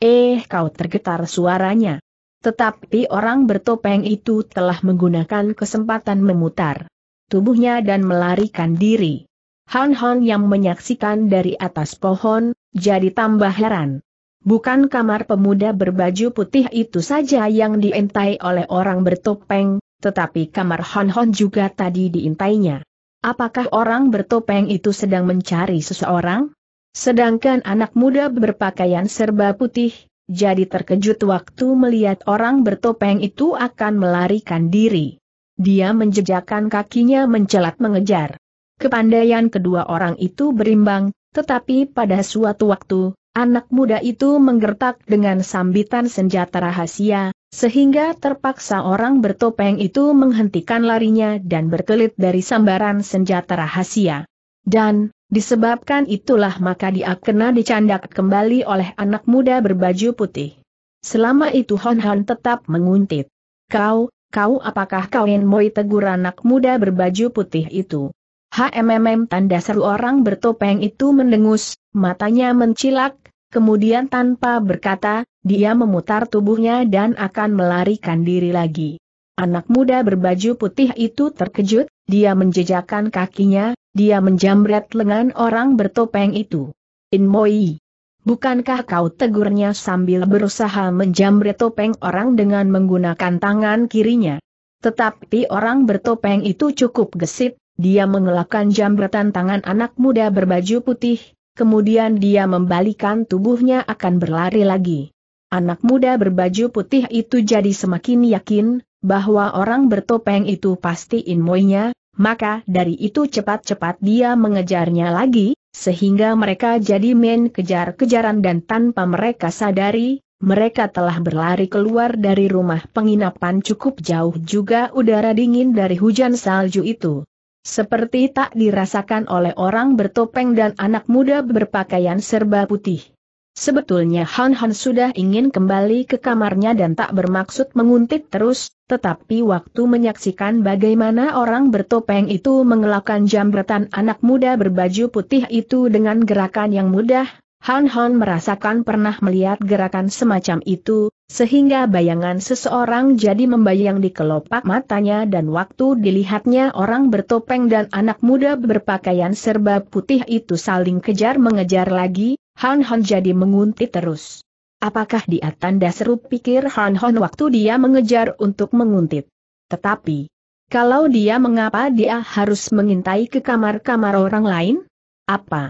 Eh kau tergetar suaranya. Tetapi orang bertopeng itu telah menggunakan kesempatan memutar tubuhnya dan melarikan diri. Han Han yang menyaksikan dari atas pohon, jadi tambah heran. Bukan kamar pemuda berbaju putih itu saja yang diintai oleh orang bertopeng, tetapi kamar Han Han juga tadi diintainya. Apakah orang bertopeng itu sedang mencari seseorang? Sedangkan anak muda berpakaian serba putih, jadi terkejut waktu melihat orang bertopeng itu akan melarikan diri. Dia menjejakkan kakinya mencelat mengejar. Kepandaian kedua orang itu berimbang, tetapi pada suatu waktu, Anak muda itu menggertak dengan sambitan senjata rahasia, sehingga terpaksa orang bertopeng itu menghentikan larinya dan berkelit dari sambaran senjata rahasia. Dan, disebabkan itulah maka dia kena dicandak kembali oleh anak muda berbaju putih. Selama itu Hon Han tetap menguntit. Kau, kau apakah kau Moi tegur anak muda berbaju putih itu? HMMM tanda seru orang bertopeng itu mendengus, matanya mencilak, kemudian tanpa berkata, dia memutar tubuhnya dan akan melarikan diri lagi. Anak muda berbaju putih itu terkejut, dia menjejakkan kakinya, dia menjamret lengan orang bertopeng itu. In Moi, Bukankah kau tegurnya sambil berusaha menjamret topeng orang dengan menggunakan tangan kirinya? Tetapi orang bertopeng itu cukup gesit, dia mengelakkan jambretan tangan anak muda berbaju putih, kemudian dia membalikan tubuhnya akan berlari lagi. Anak muda berbaju putih itu jadi semakin yakin, bahwa orang bertopeng itu pasti inmoinya, maka dari itu cepat-cepat dia mengejarnya lagi, sehingga mereka jadi main kejar-kejaran dan tanpa mereka sadari, mereka telah berlari keluar dari rumah penginapan cukup jauh juga udara dingin dari hujan salju itu seperti tak dirasakan oleh orang bertopeng dan anak muda berpakaian serba putih. Sebetulnya Han Han sudah ingin kembali ke kamarnya dan tak bermaksud menguntit terus, tetapi waktu menyaksikan bagaimana orang bertopeng itu mengelakkan jambretan anak muda berbaju putih itu dengan gerakan yang mudah, Han Han merasakan pernah melihat gerakan semacam itu, sehingga bayangan seseorang jadi membayang di kelopak matanya dan waktu dilihatnya orang bertopeng dan anak muda berpakaian serba putih itu saling kejar-mengejar lagi, Han Han jadi menguntit terus. Apakah dia tanda seru pikir Han Han waktu dia mengejar untuk menguntit? Tetapi, kalau dia mengapa dia harus mengintai ke kamar-kamar orang lain? Apa?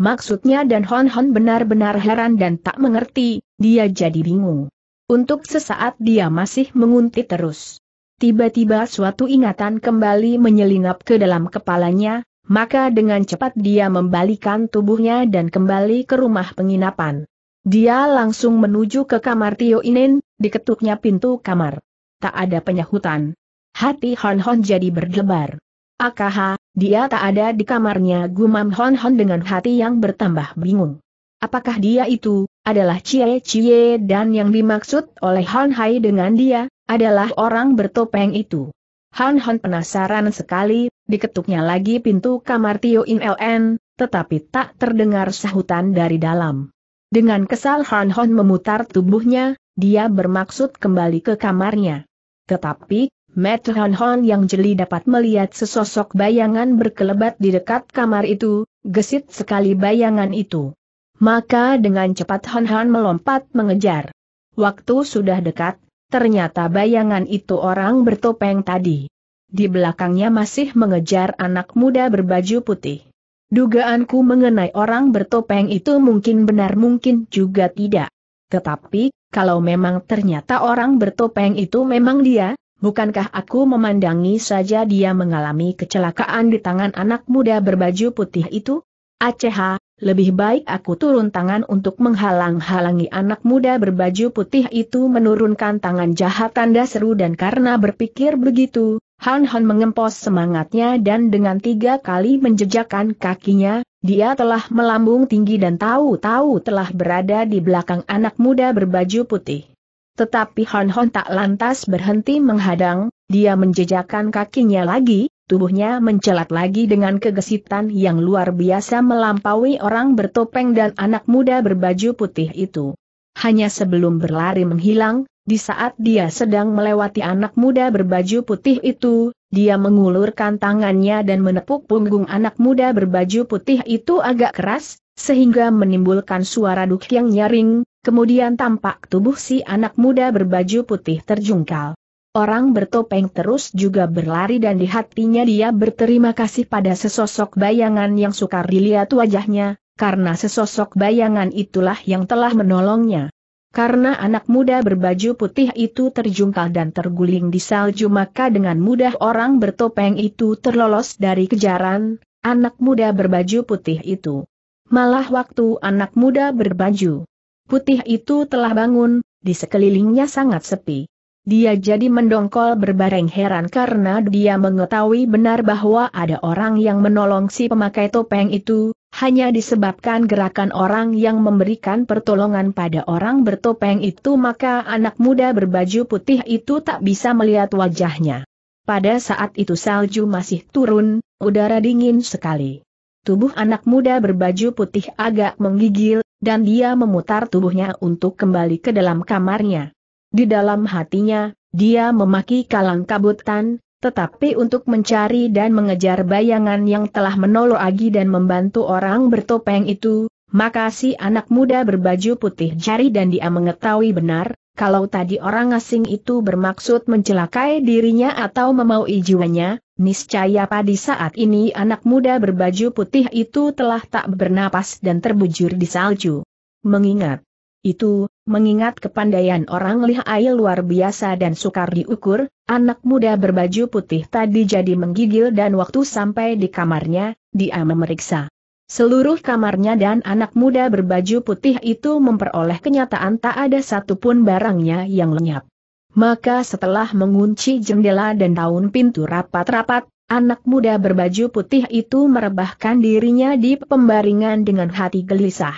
Maksudnya dan Hon Hon benar-benar heran dan tak mengerti, dia jadi bingung. Untuk sesaat dia masih menguntit terus. Tiba-tiba suatu ingatan kembali menyelinap ke dalam kepalanya, maka dengan cepat dia membalikan tubuhnya dan kembali ke rumah penginapan. Dia langsung menuju ke kamar Tio Inen, diketuknya pintu kamar. Tak ada penyahutan. Hati Hon Hon jadi berdebar. Akaha, dia tak ada di kamarnya gumam Hon Hon dengan hati yang bertambah bingung. Apakah dia itu, adalah Cie Cie dan yang dimaksud oleh Hon Hai dengan dia, adalah orang bertopeng itu. Han Hon penasaran sekali, diketuknya lagi pintu kamar Tio In LN, tetapi tak terdengar sahutan dari dalam. Dengan kesal Han Hon memutar tubuhnya, dia bermaksud kembali ke kamarnya. Tetapi, Matt Hon Hon yang jeli dapat melihat sesosok bayangan berkelebat di dekat kamar itu, gesit sekali bayangan itu. Maka dengan cepat Hon Hon melompat mengejar. Waktu sudah dekat, ternyata bayangan itu orang bertopeng tadi. Di belakangnya masih mengejar anak muda berbaju putih. Dugaanku mengenai orang bertopeng itu mungkin benar mungkin juga tidak. Tetapi, kalau memang ternyata orang bertopeng itu memang dia, Bukankah aku memandangi saja dia mengalami kecelakaan di tangan anak muda berbaju putih itu? Aceh, lebih baik aku turun tangan untuk menghalang-halangi anak muda berbaju putih itu menurunkan tangan jahat tanda seru dan karena berpikir begitu, Han Han mengempos semangatnya dan dengan tiga kali menjejakkan kakinya, dia telah melambung tinggi dan tahu-tahu telah berada di belakang anak muda berbaju putih. Tetapi Hon Hon tak lantas berhenti menghadang, dia menjejakkan kakinya lagi, tubuhnya mencelat lagi dengan kegesitan yang luar biasa melampaui orang bertopeng dan anak muda berbaju putih itu. Hanya sebelum berlari menghilang, di saat dia sedang melewati anak muda berbaju putih itu, dia mengulurkan tangannya dan menepuk punggung anak muda berbaju putih itu agak keras, sehingga menimbulkan suara duk yang nyaring, Kemudian tampak tubuh si anak muda berbaju putih terjungkal. Orang bertopeng terus juga berlari dan di hatinya dia berterima kasih pada sesosok bayangan yang sukar dilihat wajahnya, karena sesosok bayangan itulah yang telah menolongnya. Karena anak muda berbaju putih itu terjungkal dan terguling di salju maka dengan mudah orang bertopeng itu terlolos dari kejaran, anak muda berbaju putih itu. Malah waktu anak muda berbaju Putih itu telah bangun, di sekelilingnya sangat sepi. Dia jadi mendongkol berbareng heran karena dia mengetahui benar bahwa ada orang yang menolong si pemakai topeng itu, hanya disebabkan gerakan orang yang memberikan pertolongan pada orang bertopeng itu maka anak muda berbaju putih itu tak bisa melihat wajahnya. Pada saat itu salju masih turun, udara dingin sekali. Tubuh anak muda berbaju putih agak menggigil, dan dia memutar tubuhnya untuk kembali ke dalam kamarnya. Di dalam hatinya, dia memaki kalang kabutan, tetapi untuk mencari dan mengejar bayangan yang telah menolong Agi dan membantu orang bertopeng itu, maka si anak muda berbaju putih jari dan dia mengetahui benar, kalau tadi orang asing itu bermaksud mencelakai dirinya atau memaui jiwanya, niscaya pada saat ini anak muda berbaju putih itu telah tak bernapas dan terbujur di salju. Mengingat itu, mengingat kepandaian orang lihai luar biasa dan sukar diukur, anak muda berbaju putih tadi jadi menggigil dan waktu sampai di kamarnya, dia memeriksa. Seluruh kamarnya dan anak muda berbaju putih itu memperoleh kenyataan tak ada satupun barangnya yang lenyap. Maka setelah mengunci jendela dan daun pintu rapat-rapat, anak muda berbaju putih itu merebahkan dirinya di pembaringan dengan hati gelisah.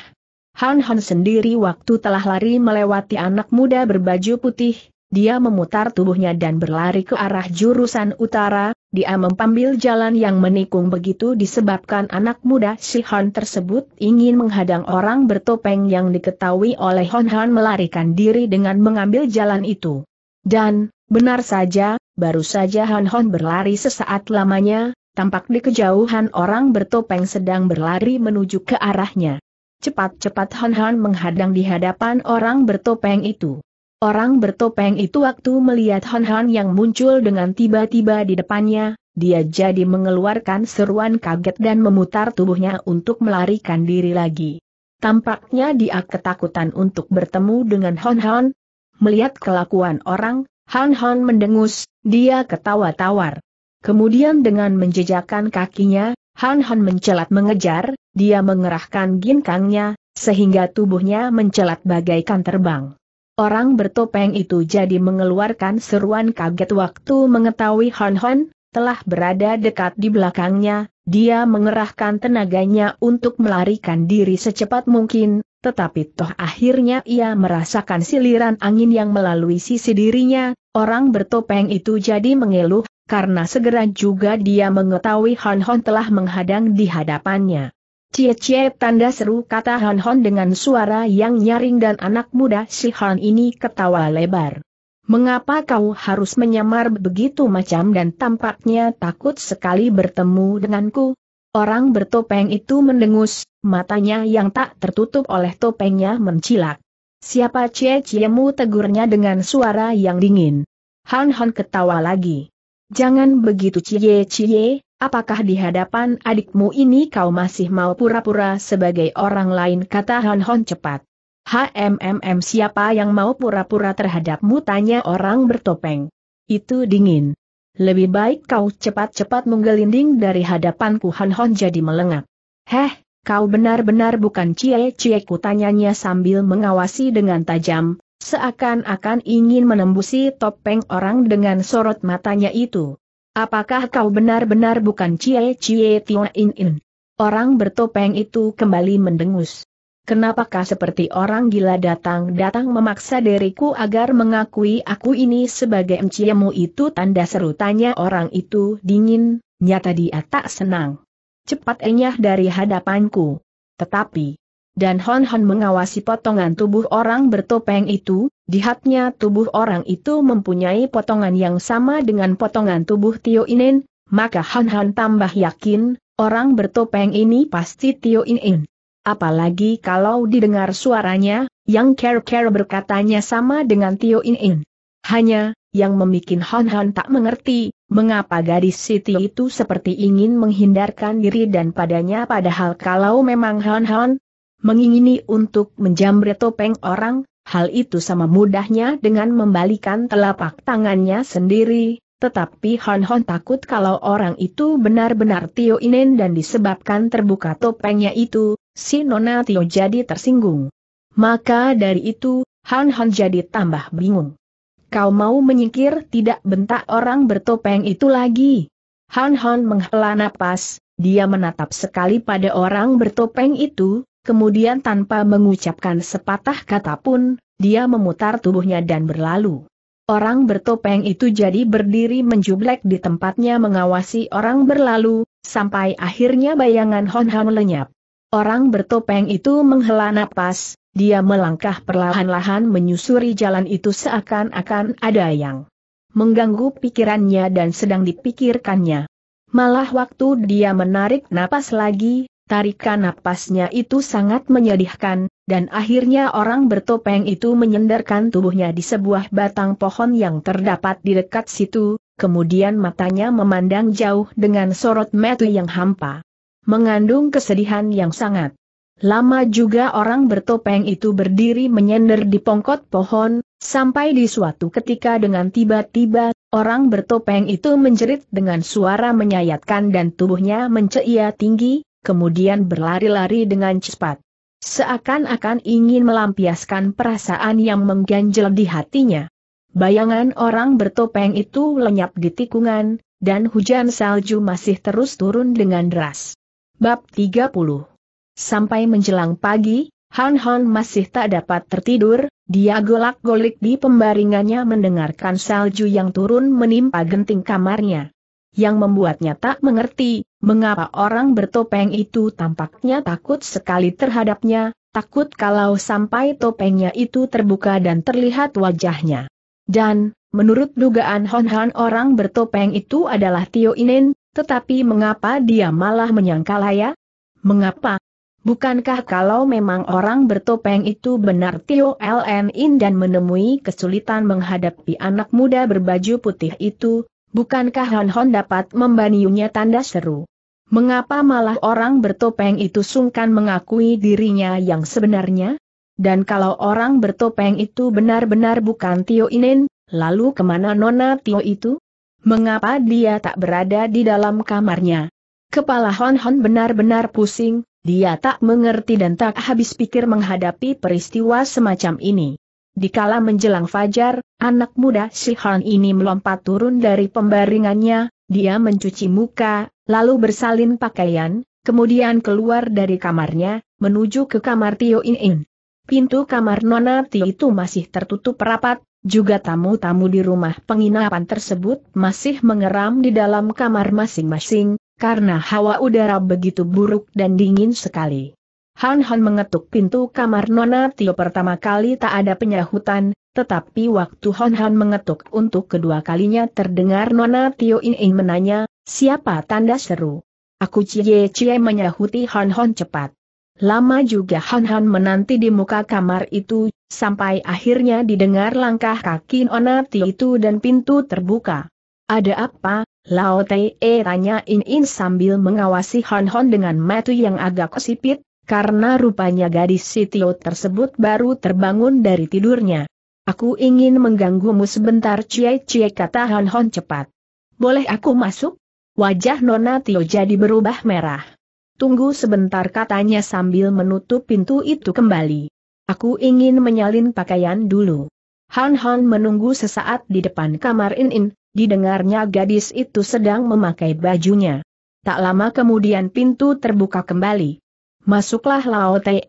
Han Han sendiri waktu telah lari melewati anak muda berbaju putih, dia memutar tubuhnya dan berlari ke arah jurusan utara, dia mempambil jalan yang menikung begitu disebabkan anak muda si Han tersebut ingin menghadang orang bertopeng yang diketahui oleh Hon Han melarikan diri dengan mengambil jalan itu. Dan, benar saja, baru saja Han Hon berlari sesaat lamanya, tampak di kejauhan orang bertopeng sedang berlari menuju ke arahnya. Cepat-cepat Hon Han menghadang di hadapan orang bertopeng itu. Orang bertopeng itu waktu melihat Hon Han yang muncul dengan tiba-tiba di depannya, dia jadi mengeluarkan seruan kaget dan memutar tubuhnya untuk melarikan diri lagi. Tampaknya dia ketakutan untuk bertemu dengan Hon Han. Melihat kelakuan orang, Han Han mendengus, dia ketawa tawar. Kemudian dengan menjejakkan kakinya, Han Han mencelat mengejar, dia mengerahkan ginkangnya, sehingga tubuhnya mencelat bagaikan terbang. Orang bertopeng itu jadi mengeluarkan seruan kaget waktu mengetahui Hon Hon, telah berada dekat di belakangnya, dia mengerahkan tenaganya untuk melarikan diri secepat mungkin, tetapi toh akhirnya ia merasakan siliran angin yang melalui sisi dirinya, orang bertopeng itu jadi mengeluh, karena segera juga dia mengetahui Hon Hon telah menghadang di hadapannya. Cie-cie tanda seru kata Han Hon dengan suara yang nyaring dan anak muda si Han ini ketawa lebar. Mengapa kau harus menyamar begitu macam dan tampaknya takut sekali bertemu denganku? Orang bertopeng itu mendengus, matanya yang tak tertutup oleh topengnya mencilak. Siapa cie-ciemu tegurnya dengan suara yang dingin. Han Han ketawa lagi. Jangan begitu cie-cie, apakah di hadapan adikmu ini kau masih mau pura-pura sebagai orang lain kata Han Hon cepat. HMMM siapa yang mau pura-pura terhadapmu tanya orang bertopeng. Itu dingin. Lebih baik kau cepat-cepat menggelinding dari hadapanku Han Hon jadi melengak. Heh, kau benar-benar bukan cie-cieku tanyanya sambil mengawasi dengan tajam, seakan-akan ingin menembusi topeng orang dengan sorot matanya itu. Apakah kau benar-benar bukan Cie Cie Tio In In? Orang bertopeng itu kembali mendengus. Kenapakah seperti orang gila datang-datang memaksa diriku agar mengakui aku ini sebagai enciamu itu tanda seru tanya orang itu dingin, nyata dia tak senang. Cepat enyah dari hadapanku. Tetapi, dan Hon Hon mengawasi potongan tubuh orang bertopeng itu, dihatnya tubuh orang itu mempunyai potongan yang sama dengan potongan tubuh Tio Inin, maka Hon Hon tambah yakin, orang bertopeng ini pasti Tio Inin. Apalagi kalau didengar suaranya, yang care-care berkatanya sama dengan Tio Inin. Hanya, yang memikin Hon Hon tak mengerti, mengapa gadis Siti itu seperti ingin menghindarkan diri dan padanya padahal kalau memang Hon Hon, mengingini untuk menjamret topeng orang, hal itu sama mudahnya dengan membalikan telapak tangannya sendiri, tetapi Hon Hon takut kalau orang itu benar-benar Tio Inen dan disebabkan terbuka topengnya itu, si Nona Tio jadi tersinggung. Maka dari itu, Han Hon jadi tambah bingung. Kau mau menyingkir tidak bentak orang bertopeng itu lagi? Han Hon menghela napas, dia menatap sekali pada orang bertopeng itu, kemudian tanpa mengucapkan sepatah kata pun, dia memutar tubuhnya dan berlalu. Orang bertopeng itu jadi berdiri menjublek di tempatnya mengawasi orang berlalu, sampai akhirnya bayangan Hon Han lenyap. Orang bertopeng itu menghela napas, dia melangkah perlahan-lahan menyusuri jalan itu seakan-akan ada yang mengganggu pikirannya dan sedang dipikirkannya. Malah waktu dia menarik napas lagi, Tarikan napasnya itu sangat menyedihkan, dan akhirnya orang bertopeng itu menyendarkan tubuhnya di sebuah batang pohon yang terdapat di dekat situ, kemudian matanya memandang jauh dengan sorot metu yang hampa. Mengandung kesedihan yang sangat. Lama juga orang bertopeng itu berdiri menyender di pongkot pohon, sampai di suatu ketika dengan tiba-tiba, orang bertopeng itu menjerit dengan suara menyayatkan dan tubuhnya menceia tinggi, kemudian berlari-lari dengan cepat. Seakan-akan ingin melampiaskan perasaan yang mengganjal di hatinya. Bayangan orang bertopeng itu lenyap di tikungan, dan hujan salju masih terus turun dengan deras. Bab 30 Sampai menjelang pagi, Han Han masih tak dapat tertidur, dia golak-golik di pembaringannya mendengarkan salju yang turun menimpa genting kamarnya. Yang membuatnya tak mengerti, Mengapa orang bertopeng itu tampaknya takut sekali terhadapnya, takut kalau sampai topengnya itu terbuka dan terlihat wajahnya. Dan, menurut dugaan Hon Han orang bertopeng itu adalah Tio Inin, tetapi mengapa dia malah menyangkalaya? Mengapa? Bukankah kalau memang orang bertopeng itu benar Tio LN In dan menemui kesulitan menghadapi anak muda berbaju putih itu, bukankah Hon Hon dapat membaniunya tanda seru? Mengapa malah orang bertopeng itu sungkan mengakui dirinya yang sebenarnya? Dan kalau orang bertopeng itu benar-benar bukan Tio Inin, lalu kemana Nona Tio itu? Mengapa dia tak berada di dalam kamarnya? Kepala Hon Hon benar-benar pusing, dia tak mengerti dan tak habis pikir menghadapi peristiwa semacam ini. Di kala menjelang fajar, anak muda si Hon ini melompat turun dari pembaringannya, dia mencuci muka, lalu bersalin pakaian, kemudian keluar dari kamarnya, menuju ke kamar Tio In In. Pintu kamar Nona Ti itu masih tertutup rapat, juga tamu-tamu di rumah penginapan tersebut masih mengeram di dalam kamar masing-masing, karena hawa udara begitu buruk dan dingin sekali. Han Han mengetuk pintu kamar Nona Tio pertama kali tak ada penyahutan, tetapi waktu Han Han mengetuk untuk kedua kalinya terdengar Nona Tio In In menanya, Siapa tanda seru? Aku Cie Cie menyahuti Hon Hon cepat. Lama juga Hon Hon menanti di muka kamar itu, sampai akhirnya didengar langkah kaki Onati itu dan pintu terbuka. Ada apa? Lao Tei e tanya In In sambil mengawasi Hon Hon dengan mata yang agak sipit, karena rupanya gadis Sitio tersebut baru terbangun dari tidurnya. Aku ingin mengganggumu sebentar Cie Cie kata Hon Hon cepat. Boleh aku masuk? Wajah Nona Tio jadi berubah merah. Tunggu sebentar katanya sambil menutup pintu itu kembali. Aku ingin menyalin pakaian dulu. Han Han menunggu sesaat di depan kamar In In, didengarnya gadis itu sedang memakai bajunya. Tak lama kemudian pintu terbuka kembali. Masuklah Lao Te,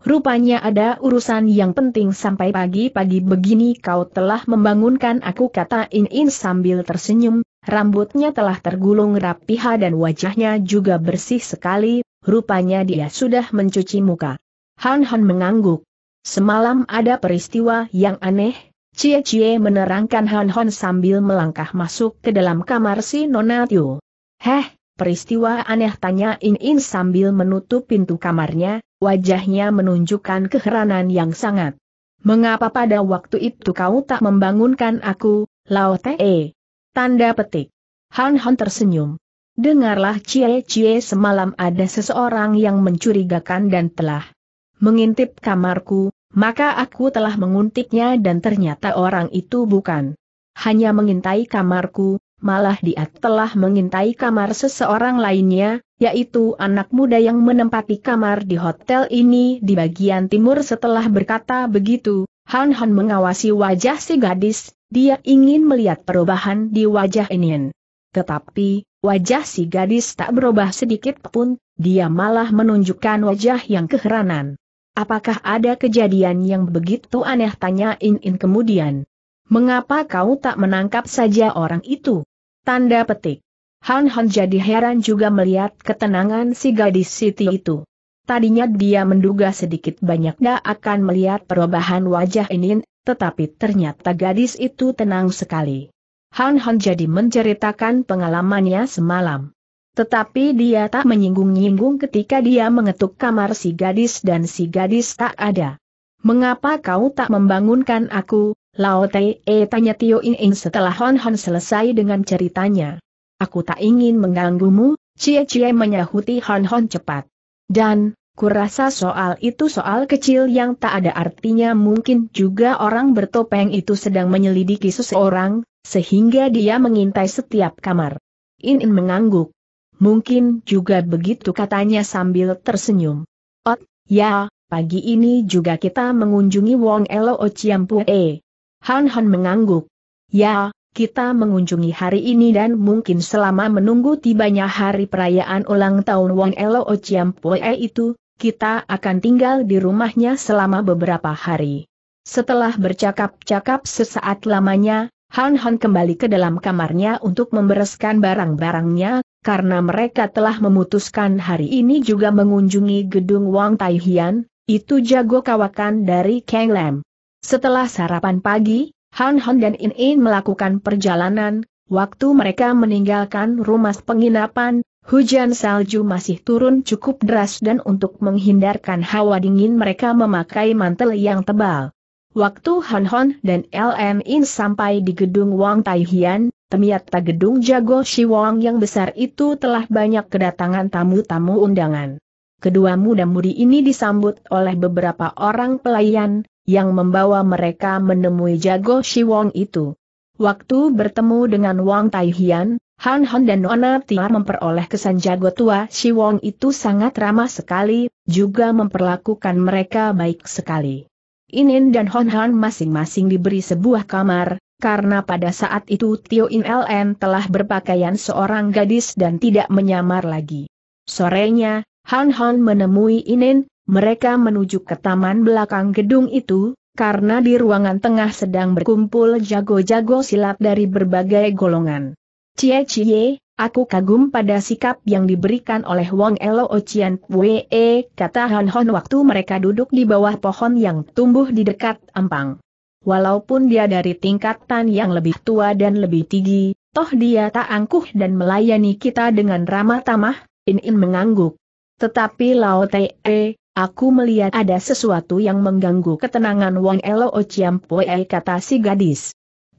rupanya ada urusan yang penting sampai pagi-pagi begini kau telah membangunkan aku kata In In sambil tersenyum, Rambutnya telah tergulung rapiha dan wajahnya juga bersih sekali, rupanya dia sudah mencuci muka. Han Han mengangguk. Semalam ada peristiwa yang aneh, Cie Cie menerangkan Han Han sambil melangkah masuk ke dalam kamar si Nona Tio. Heh, peristiwa aneh tanya In In sambil menutup pintu kamarnya, wajahnya menunjukkan keheranan yang sangat. Mengapa pada waktu itu kau tak membangunkan aku, Lao Te? Tanda petik. Han Han tersenyum. Dengarlah cie-cie semalam ada seseorang yang mencurigakan dan telah mengintip kamarku, maka aku telah menguntiknya dan ternyata orang itu bukan hanya mengintai kamarku, malah dia telah mengintai kamar seseorang lainnya, yaitu anak muda yang menempati kamar di hotel ini di bagian timur setelah berkata begitu, Han Han mengawasi wajah si gadis, dia ingin melihat perubahan di wajah Enien. Tetapi, wajah si gadis tak berubah sedikit pun, dia malah menunjukkan wajah yang keheranan. Apakah ada kejadian yang begitu aneh tanya In-In kemudian? Mengapa kau tak menangkap saja orang itu? Tanda petik. Han Han jadi heran juga melihat ketenangan si gadis Siti itu. Tadinya dia menduga sedikit banyak dia akan melihat perubahan wajah Inin, tetapi ternyata gadis itu tenang sekali. Han Han jadi menceritakan pengalamannya semalam. Tetapi dia tak menyinggung-nyinggung ketika dia mengetuk kamar si gadis dan si gadis tak ada. Mengapa kau tak membangunkan aku, Lao Tei? E tanya Tio In In setelah Hon Hon selesai dengan ceritanya. Aku tak ingin mengganggumu, Cie Cie menyahuti Hon Hon cepat. Dan, Kurasa soal itu soal kecil yang tak ada artinya mungkin juga orang bertopeng itu sedang menyelidiki seseorang, sehingga dia mengintai setiap kamar. Inin mengangguk. Mungkin juga begitu katanya sambil tersenyum. Ot, ya, pagi ini juga kita mengunjungi Wong Elo Ciampue. Han Han mengangguk. Ya, kita mengunjungi hari ini dan mungkin selama menunggu tibanya hari perayaan ulang tahun Wong Elo Ociampue itu, kita akan tinggal di rumahnya selama beberapa hari. Setelah bercakap-cakap sesaat lamanya, Han Han kembali ke dalam kamarnya untuk membereskan barang-barangnya, karena mereka telah memutuskan hari ini juga mengunjungi gedung Wang Tai Hian, itu jago kawakan dari Kang Lam. Setelah sarapan pagi, Han Han dan In In melakukan perjalanan, waktu mereka meninggalkan rumah penginapan, Hujan salju masih turun cukup deras dan untuk menghindarkan hawa dingin mereka memakai mantel yang tebal. Waktu Han Hon dan LM In sampai di gedung Wang Tai Hian, Temiata gedung jago Wang yang besar itu telah banyak kedatangan tamu-tamu undangan. Kedua muda-mudi ini disambut oleh beberapa orang pelayan, yang membawa mereka menemui jago Shi Wang itu. Waktu bertemu dengan Wang Taihian, Han Han dan Nona Tiar memperoleh kesan jago tua Si Wong itu sangat ramah sekali, juga memperlakukan mereka baik sekali. Inin dan Hon Han masing-masing diberi sebuah kamar, karena pada saat itu Tio In LN telah berpakaian seorang gadis dan tidak menyamar lagi. Sorenya, Han Han menemui Inin, mereka menuju ke taman belakang gedung itu, karena di ruangan tengah sedang berkumpul jago-jago silat dari berbagai golongan. Cie Cie, aku kagum pada sikap yang diberikan oleh Wang Elo Ochian Wee, kata Han Hon waktu mereka duduk di bawah pohon yang tumbuh di dekat Ampang. Walaupun dia dari tingkatan yang lebih tua dan lebih tinggi, toh dia tak angkuh dan melayani kita dengan ramah tamah, In In mengangguk. Tetapi Lao Te, eh, aku melihat ada sesuatu yang mengganggu ketenangan Wang Elo Ochiam Wee, kata si gadis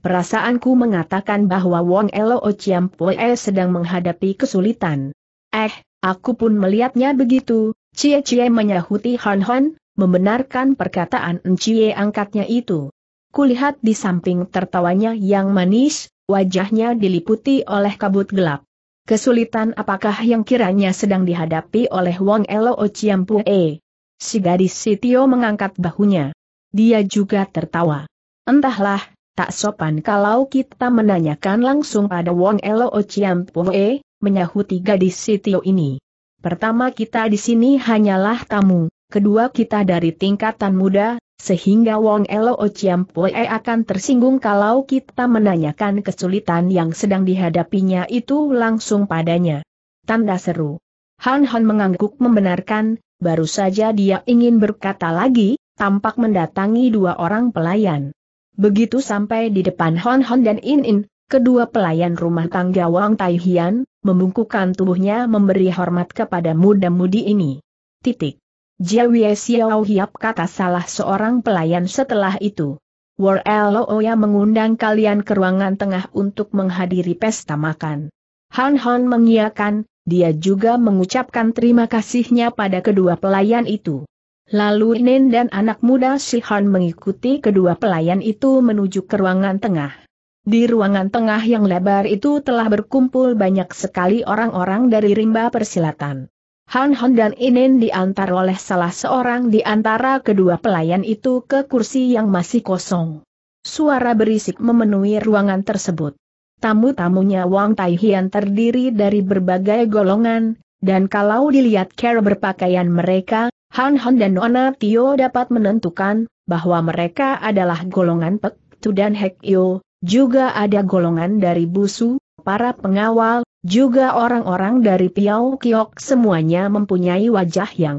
perasaanku mengatakan bahwa Wong Elo Chiam Pue sedang menghadapi kesulitan. Eh, aku pun melihatnya begitu, Cie Cie menyahuti Han Han, membenarkan perkataan Cie angkatnya itu. Kulihat di samping tertawanya yang manis, wajahnya diliputi oleh kabut gelap. Kesulitan apakah yang kiranya sedang dihadapi oleh Wong Elo Chiam Pue? Si gadis Sitio mengangkat bahunya. Dia juga tertawa. Entahlah, Tak sopan kalau kita menanyakan langsung pada Wong Elo Chiam Poe, menyahuti gadis Sitio ini. Pertama kita di sini hanyalah tamu, kedua kita dari tingkatan muda, sehingga Wong Elo Chiam Poe akan tersinggung kalau kita menanyakan kesulitan yang sedang dihadapinya itu langsung padanya. Tanda seru. Han Han mengangguk membenarkan, baru saja dia ingin berkata lagi, tampak mendatangi dua orang pelayan. Begitu sampai di depan Hon Hon dan In In, kedua pelayan rumah tangga Wang Tai Hian, membungkukan tubuhnya memberi hormat kepada muda-mudi ini. Titik. Wei Xiao Hiap kata salah seorang pelayan setelah itu. War Oya mengundang kalian ke ruangan tengah untuk menghadiri pesta makan. Han Hon mengiakan, dia juga mengucapkan terima kasihnya pada kedua pelayan itu. Lalu Nen dan anak muda Sihan mengikuti kedua pelayan itu menuju ke ruangan tengah. Di ruangan tengah yang lebar itu telah berkumpul banyak sekali orang-orang dari rimba persilatan. Han Han dan Inen diantar oleh salah seorang di antara kedua pelayan itu ke kursi yang masih kosong. Suara berisik memenuhi ruangan tersebut. Tamu-tamunya Wang Tai Hian terdiri dari berbagai golongan, dan kalau dilihat cara berpakaian mereka, Han Han dan Nona Tio dapat menentukan bahwa mereka adalah golongan Pek Tu dan Hek Yo, juga ada golongan dari Busu, para pengawal, juga orang-orang dari Piau Kiok semuanya mempunyai wajah yang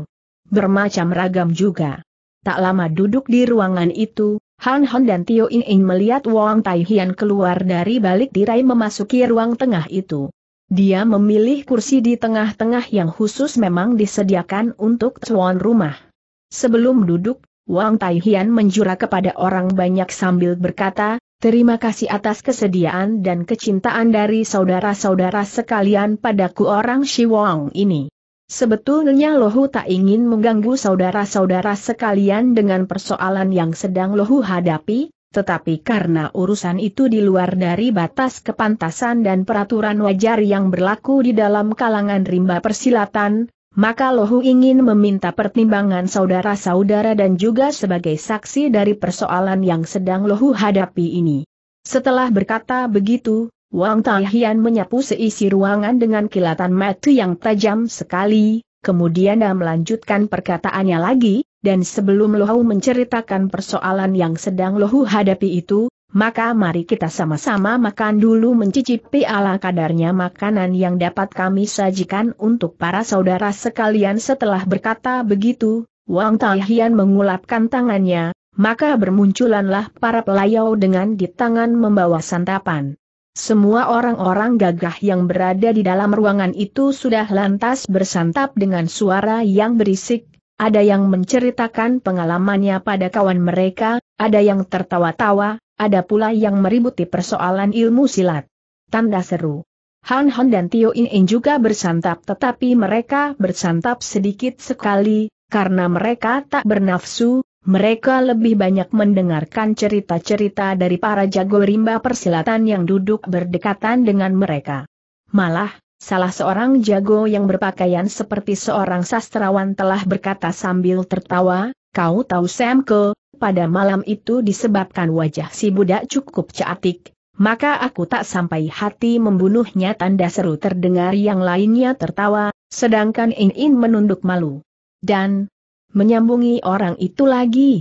bermacam ragam juga. Tak lama duduk di ruangan itu, Han Han dan Tio In In melihat Wang Tai keluar dari balik tirai memasuki ruang tengah itu. Dia memilih kursi di tengah-tengah yang khusus memang disediakan untuk tuan rumah. Sebelum duduk, Wang Taihian menjura kepada orang banyak sambil berkata, Terima kasih atas kesediaan dan kecintaan dari saudara-saudara sekalian padaku orang Shi Wang ini. Sebetulnya Lohu tak ingin mengganggu saudara-saudara sekalian dengan persoalan yang sedang Lohu hadapi, tetapi karena urusan itu di luar dari batas kepantasan dan peraturan wajar yang berlaku di dalam kalangan rimba persilatan, maka Lohu ingin meminta pertimbangan saudara-saudara dan juga sebagai saksi dari persoalan yang sedang Lohu hadapi ini. Setelah berkata begitu, Wang Taihian menyapu seisi ruangan dengan kilatan mata yang tajam sekali, Kemudian dia melanjutkan perkataannya lagi, dan sebelum Lohu menceritakan persoalan yang sedang Lohu hadapi itu, maka mari kita sama-sama makan dulu mencicipi ala kadarnya makanan yang dapat kami sajikan untuk para saudara sekalian setelah berkata begitu, Wang Taihian mengulapkan tangannya, maka bermunculanlah para pelayau dengan di tangan membawa santapan. Semua orang-orang gagah yang berada di dalam ruangan itu sudah lantas bersantap dengan suara yang berisik, ada yang menceritakan pengalamannya pada kawan mereka, ada yang tertawa-tawa, ada pula yang meributi persoalan ilmu silat. Tanda seru. Han Han dan Tio In In juga bersantap tetapi mereka bersantap sedikit sekali, karena mereka tak bernafsu, mereka lebih banyak mendengarkan cerita-cerita dari para jago rimba persilatan yang duduk berdekatan dengan mereka. Malah, salah seorang jago yang berpakaian seperti seorang sastrawan telah berkata sambil tertawa, kau tahu Samko, pada malam itu disebabkan wajah si budak cukup cantik, maka aku tak sampai hati membunuhnya tanda seru terdengar yang lainnya tertawa, sedangkan In-In menunduk malu. Dan, menyambungi orang itu lagi.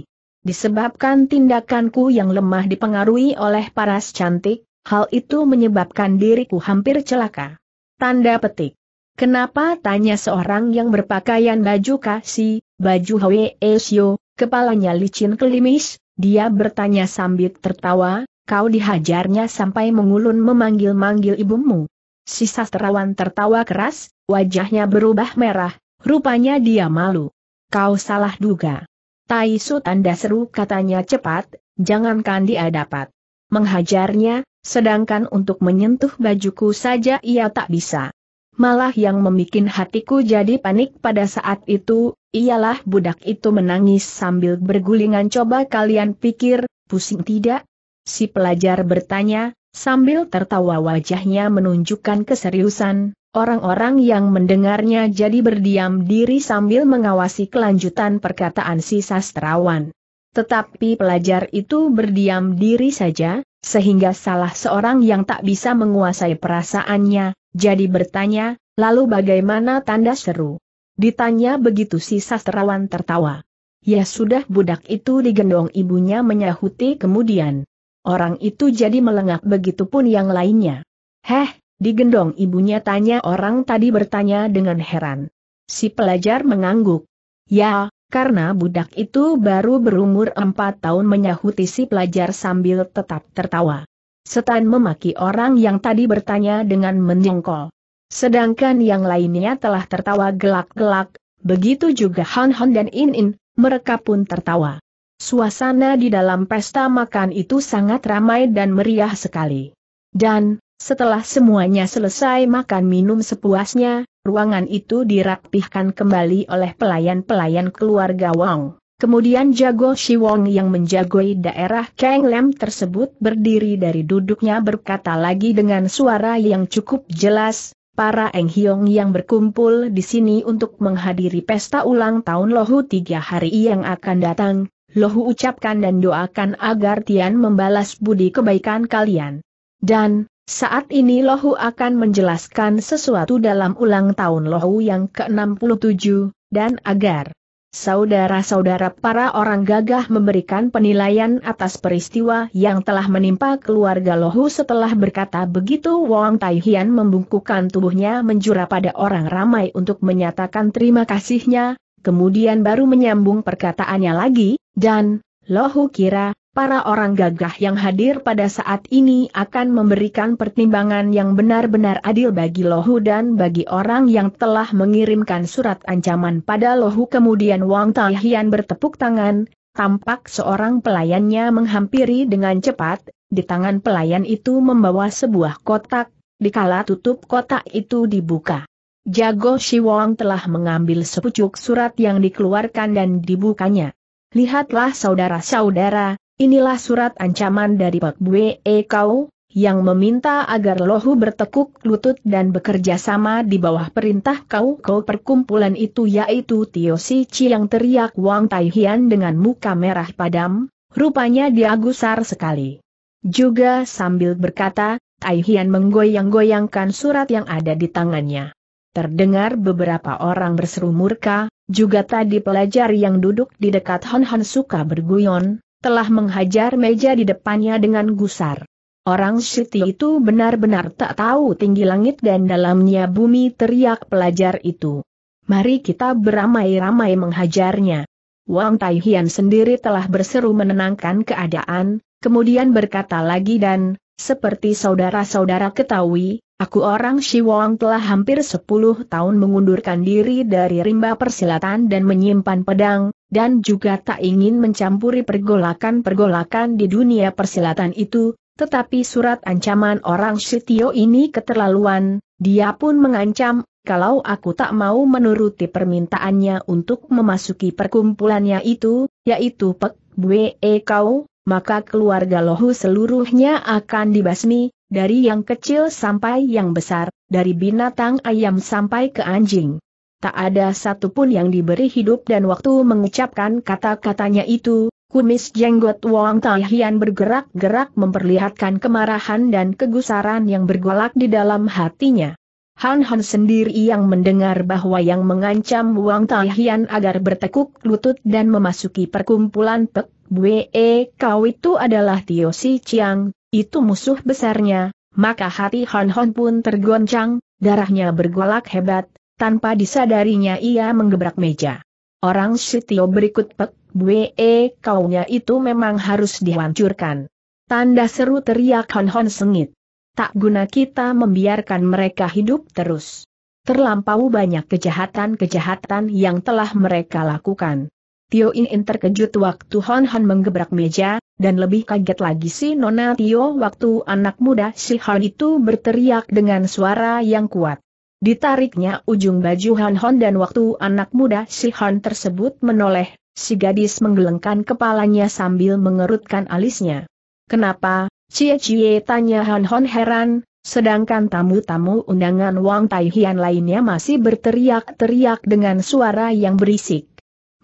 Disebabkan tindakanku yang lemah dipengaruhi oleh paras cantik, hal itu menyebabkan diriku hampir celaka. Tanda petik. Kenapa tanya seorang yang berpakaian baju kasih, baju Hwe Esyo, kepalanya licin kelimis, dia bertanya sambil tertawa, kau dihajarnya sampai mengulun memanggil-manggil ibumu. Si sastrawan tertawa keras, wajahnya berubah merah, rupanya dia malu kau salah duga. Tai Su tanda seru katanya cepat, jangankan dia dapat menghajarnya, sedangkan untuk menyentuh bajuku saja ia tak bisa. Malah yang membuat hatiku jadi panik pada saat itu, ialah budak itu menangis sambil bergulingan coba kalian pikir, pusing tidak? Si pelajar bertanya, sambil tertawa wajahnya menunjukkan keseriusan, Orang-orang yang mendengarnya jadi berdiam diri sambil mengawasi kelanjutan perkataan si sastrawan. Tetapi pelajar itu berdiam diri saja, sehingga salah seorang yang tak bisa menguasai perasaannya, jadi bertanya, lalu bagaimana tanda seru? Ditanya begitu si sastrawan tertawa. Ya sudah budak itu digendong ibunya menyahuti kemudian. Orang itu jadi melengak pun yang lainnya. Heh, Digendong ibunya tanya orang tadi bertanya dengan heran. Si pelajar mengangguk. Ya, karena budak itu baru berumur empat tahun menyahuti si pelajar sambil tetap tertawa. Setan memaki orang yang tadi bertanya dengan menyengkol. Sedangkan yang lainnya telah tertawa gelak-gelak, begitu juga Han Han dan In In, mereka pun tertawa. Suasana di dalam pesta makan itu sangat ramai dan meriah sekali. Dan, setelah semuanya selesai makan minum sepuasnya, ruangan itu dirapihkan kembali oleh pelayan-pelayan keluarga Wong. Kemudian Jago Shi Wong yang menjagoi daerah Kang Lem tersebut berdiri dari duduknya berkata lagi dengan suara yang cukup jelas, para Eng Hiong yang berkumpul di sini untuk menghadiri pesta ulang tahun Lohu tiga hari yang akan datang, Lohu ucapkan dan doakan agar Tian membalas budi kebaikan kalian. Dan, saat ini Lohu akan menjelaskan sesuatu dalam ulang tahun Lohu yang ke-67, dan agar saudara-saudara para orang gagah memberikan penilaian atas peristiwa yang telah menimpa keluarga Lohu setelah berkata begitu Wang Tai Hian membungkukan tubuhnya menjura pada orang ramai untuk menyatakan terima kasihnya, kemudian baru menyambung perkataannya lagi, dan Lohu kira, para orang gagah yang hadir pada saat ini akan memberikan pertimbangan yang benar-benar adil bagi Lohu dan bagi orang yang telah mengirimkan surat ancaman pada Lohu. Kemudian Wang Taihian bertepuk tangan, tampak seorang pelayannya menghampiri dengan cepat, di tangan pelayan itu membawa sebuah kotak, dikala tutup kotak itu dibuka. Jago Shi Wang telah mengambil sepucuk surat yang dikeluarkan dan dibukanya. Lihatlah saudara-saudara, Inilah surat ancaman dari Pak Bue e. Kau, yang meminta agar Lohu bertekuk lutut dan bekerja sama di bawah perintah kau kau perkumpulan itu yaitu Tio Si yang teriak Wang Tai Hian dengan muka merah padam, rupanya dia gusar sekali. Juga sambil berkata, Tai Hian menggoyang-goyangkan surat yang ada di tangannya. Terdengar beberapa orang berseru murka, juga tadi pelajar yang duduk di dekat Hon Hon suka berguyon, telah menghajar meja di depannya dengan gusar. Orang Siti itu benar-benar tak tahu tinggi langit dan dalamnya bumi teriak pelajar itu. Mari kita beramai-ramai menghajarnya. Wang Taihian sendiri telah berseru menenangkan keadaan, kemudian berkata lagi dan, seperti saudara-saudara ketahui, aku orang Wang telah hampir 10 tahun mengundurkan diri dari rimba persilatan dan menyimpan pedang, dan juga tak ingin mencampuri pergolakan-pergolakan di dunia persilatan itu, tetapi surat ancaman orang Sitio ini keterlaluan, dia pun mengancam, kalau aku tak mau menuruti permintaannya untuk memasuki perkumpulannya itu, yaitu Pek Bwe e Kau, maka keluarga Lohu seluruhnya akan dibasmi, dari yang kecil sampai yang besar, dari binatang ayam sampai ke anjing tak ada satupun yang diberi hidup dan waktu mengucapkan kata-katanya itu, kumis jenggot Wang Taihian bergerak-gerak memperlihatkan kemarahan dan kegusaran yang bergolak di dalam hatinya. Han Han sendiri yang mendengar bahwa yang mengancam Wang Taihian agar bertekuk lutut dan memasuki perkumpulan Pek Bwe e Kau itu adalah Tio Si Chiang, itu musuh besarnya, maka hati Han Han pun tergoncang, darahnya bergolak hebat, tanpa disadarinya ia menggebrak meja. Orang Sitio berikut Pek Bwe kaunya itu memang harus dihancurkan. Tanda seru teriak Hon Hon sengit. Tak guna kita membiarkan mereka hidup terus. Terlampau banyak kejahatan-kejahatan yang telah mereka lakukan. Tio In terkejut waktu Hon Hon menggebrak meja, dan lebih kaget lagi si Nona Tio waktu anak muda si Hon itu berteriak dengan suara yang kuat. Ditariknya ujung baju Han Hon dan waktu anak muda si Han tersebut menoleh, si gadis menggelengkan kepalanya sambil mengerutkan alisnya. Kenapa, Cie Cie tanya Han Hon heran, sedangkan tamu-tamu undangan Wang Tai lainnya masih berteriak-teriak dengan suara yang berisik.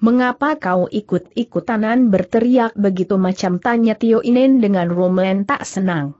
Mengapa kau ikut-ikutanan berteriak begitu macam tanya Tio Inen dengan Roman tak senang?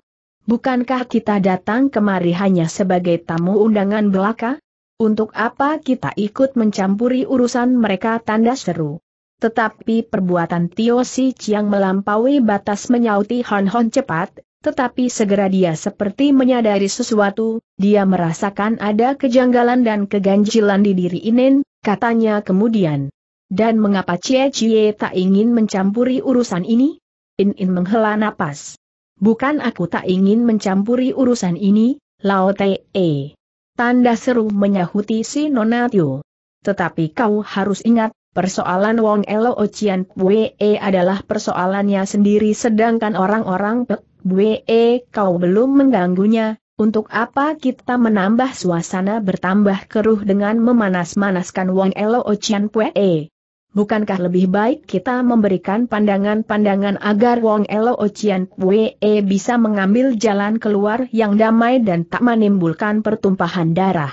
Bukankah kita datang kemari hanya sebagai tamu undangan belaka? Untuk apa kita ikut mencampuri urusan mereka tanda seru? Tetapi perbuatan Tio Si Chiang melampaui batas menyauti Hon Hon cepat, tetapi segera dia seperti menyadari sesuatu, dia merasakan ada kejanggalan dan keganjilan di diri Inin, katanya kemudian. Dan mengapa Cie Cie tak ingin mencampuri urusan ini? Inin menghela napas. Bukan aku tak ingin mencampuri urusan ini, Lao Te. -e. Tanda seru menyahuti si Nona Tio. Tetapi kau harus ingat, persoalan Wong Elo Ocean Pue e adalah persoalannya sendiri sedangkan orang-orang Pek Bue e, kau belum mengganggunya, untuk apa kita menambah suasana bertambah keruh dengan memanas-manaskan Wong Elo Ocean Pue? E? bukankah lebih baik kita memberikan pandangan-pandangan agar Wong Elo Ocean Pue bisa mengambil jalan keluar yang damai dan tak menimbulkan pertumpahan darah.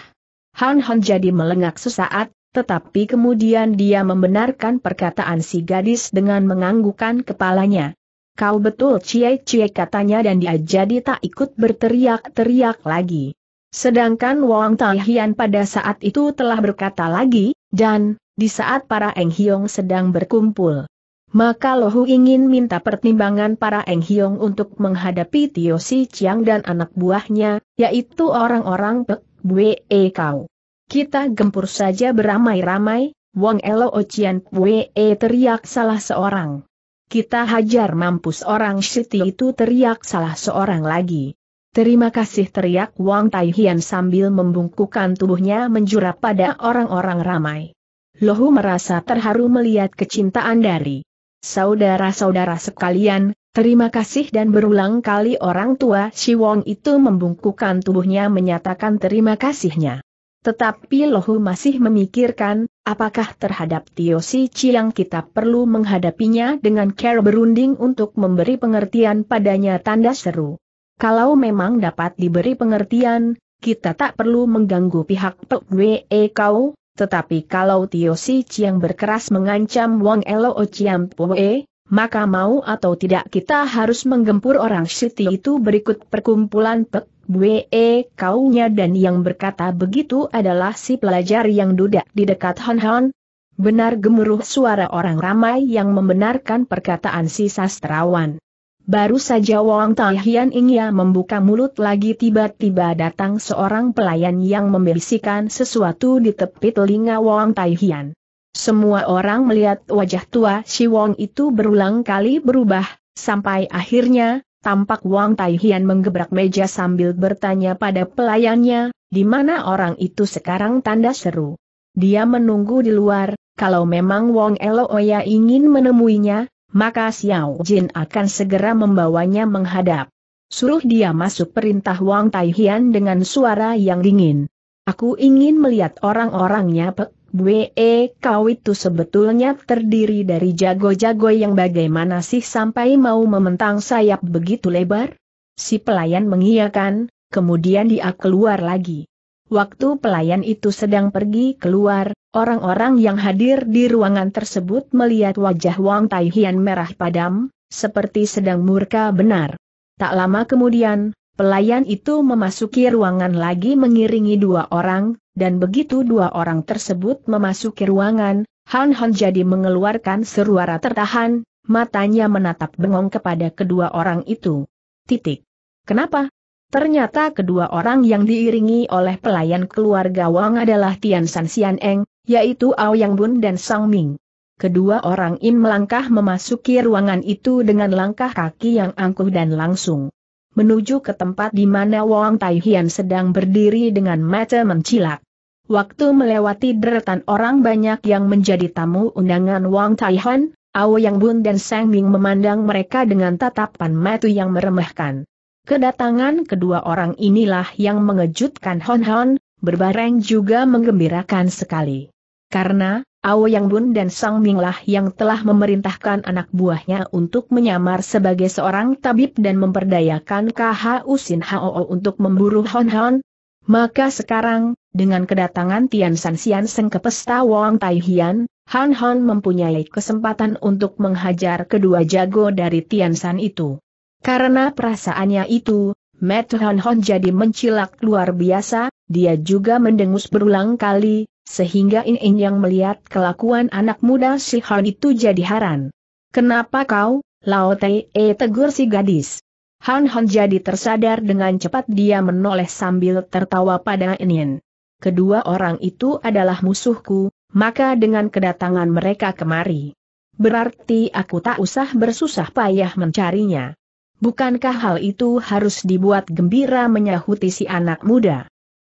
Han Han jadi melengak sesaat, tetapi kemudian dia membenarkan perkataan si gadis dengan menganggukkan kepalanya. Kau betul cie-cie katanya dan dia jadi tak ikut berteriak-teriak lagi. Sedangkan Wang Tahian pada saat itu telah berkata lagi, dan, di saat para Eng Hiong sedang berkumpul. Maka Lohu ingin minta pertimbangan para Eng Hiong untuk menghadapi Tio Si Chiang dan anak buahnya, yaitu orang-orang Pek Bwe e Kau. Kita gempur saja beramai-ramai, Wong Elo Ocian Bwe e teriak salah seorang. Kita hajar mampus orang Siti itu teriak salah seorang lagi. Terima kasih teriak Wang Tai sambil membungkukan tubuhnya menjura pada orang-orang ramai. Lohu merasa terharu melihat kecintaan dari saudara-saudara sekalian, terima kasih dan berulang kali orang tua Si Wong itu membungkukan tubuhnya menyatakan terima kasihnya. Tetapi Lohu masih memikirkan, apakah terhadap Tio Si Chiang kita perlu menghadapinya dengan care berunding untuk memberi pengertian padanya tanda seru. Kalau memang dapat diberi pengertian, kita tak perlu mengganggu pihak Pek Kau, tetapi kalau Tio Si Chiang berkeras mengancam Wang Elo Chiang Pue, maka mau atau tidak kita harus menggempur orang Siti itu berikut perkumpulan Pek Bue kaunya dan yang berkata begitu adalah si pelajar yang duduk di dekat Hon Hon. Benar gemuruh suara orang ramai yang membenarkan perkataan si sastrawan. Baru saja Wang Taihian ingin membuka mulut lagi tiba-tiba datang seorang pelayan yang membisikkan sesuatu di tepi telinga Wang Taihian. Semua orang melihat wajah tua si Wong itu berulang kali berubah, sampai akhirnya, tampak Wang Taihian menggebrak meja sambil bertanya pada pelayannya, di mana orang itu sekarang tanda seru. Dia menunggu di luar, kalau memang Wang Oya ingin menemuinya, maka Xiao Jin akan segera membawanya menghadap. Suruh dia masuk perintah Wang Taihian dengan suara yang dingin. Aku ingin melihat orang-orangnya Pek Bwe kau itu sebetulnya terdiri dari jago-jago yang bagaimana sih sampai mau mementang sayap begitu lebar? Si pelayan mengiyakan, kemudian dia keluar lagi. Waktu pelayan itu sedang pergi keluar, Orang-orang yang hadir di ruangan tersebut melihat wajah Wang Taihian merah padam, seperti sedang murka benar. Tak lama kemudian, pelayan itu memasuki ruangan lagi mengiringi dua orang, dan begitu dua orang tersebut memasuki ruangan, Han Han jadi mengeluarkan seruara tertahan, matanya menatap bengong kepada kedua orang itu. Titik. Kenapa? Ternyata kedua orang yang diiringi oleh pelayan keluarga Wang adalah Tian San Xian Eng, yaitu Ao Yang Bun dan Sang Ming. Kedua orang ini melangkah memasuki ruangan itu dengan langkah kaki yang angkuh dan langsung. Menuju ke tempat di mana Wang Tai Hian sedang berdiri dengan mata mencilak. Waktu melewati deretan orang banyak yang menjadi tamu undangan Wang Tai Hian, Ao Yang Bun dan Sang Ming memandang mereka dengan tatapan mata yang meremehkan. Kedatangan kedua orang inilah yang mengejutkan Hon Hon, berbareng juga menggembirakan sekali. Karena, Ao Yang Bun dan Sang Minglah yang telah memerintahkan anak buahnya untuk menyamar sebagai seorang tabib dan memperdayakan KHU Usin Hao untuk memburu Hon Hon, maka sekarang, dengan kedatangan Tian San Xian Seng ke pesta Wang Tai Hian, Han Han mempunyai kesempatan untuk menghajar kedua jago dari Tian San itu. Karena perasaannya itu, Matt Han Han jadi mencilak luar biasa, dia juga mendengus berulang kali, sehingga In In yang melihat kelakuan anak muda si Han itu jadi heran. Kenapa kau, Lao Tei e tegur si gadis. Han Han jadi tersadar dengan cepat dia menoleh sambil tertawa pada In In. Kedua orang itu adalah musuhku, maka dengan kedatangan mereka kemari. Berarti aku tak usah bersusah payah mencarinya. Bukankah hal itu harus dibuat gembira menyahuti si anak muda?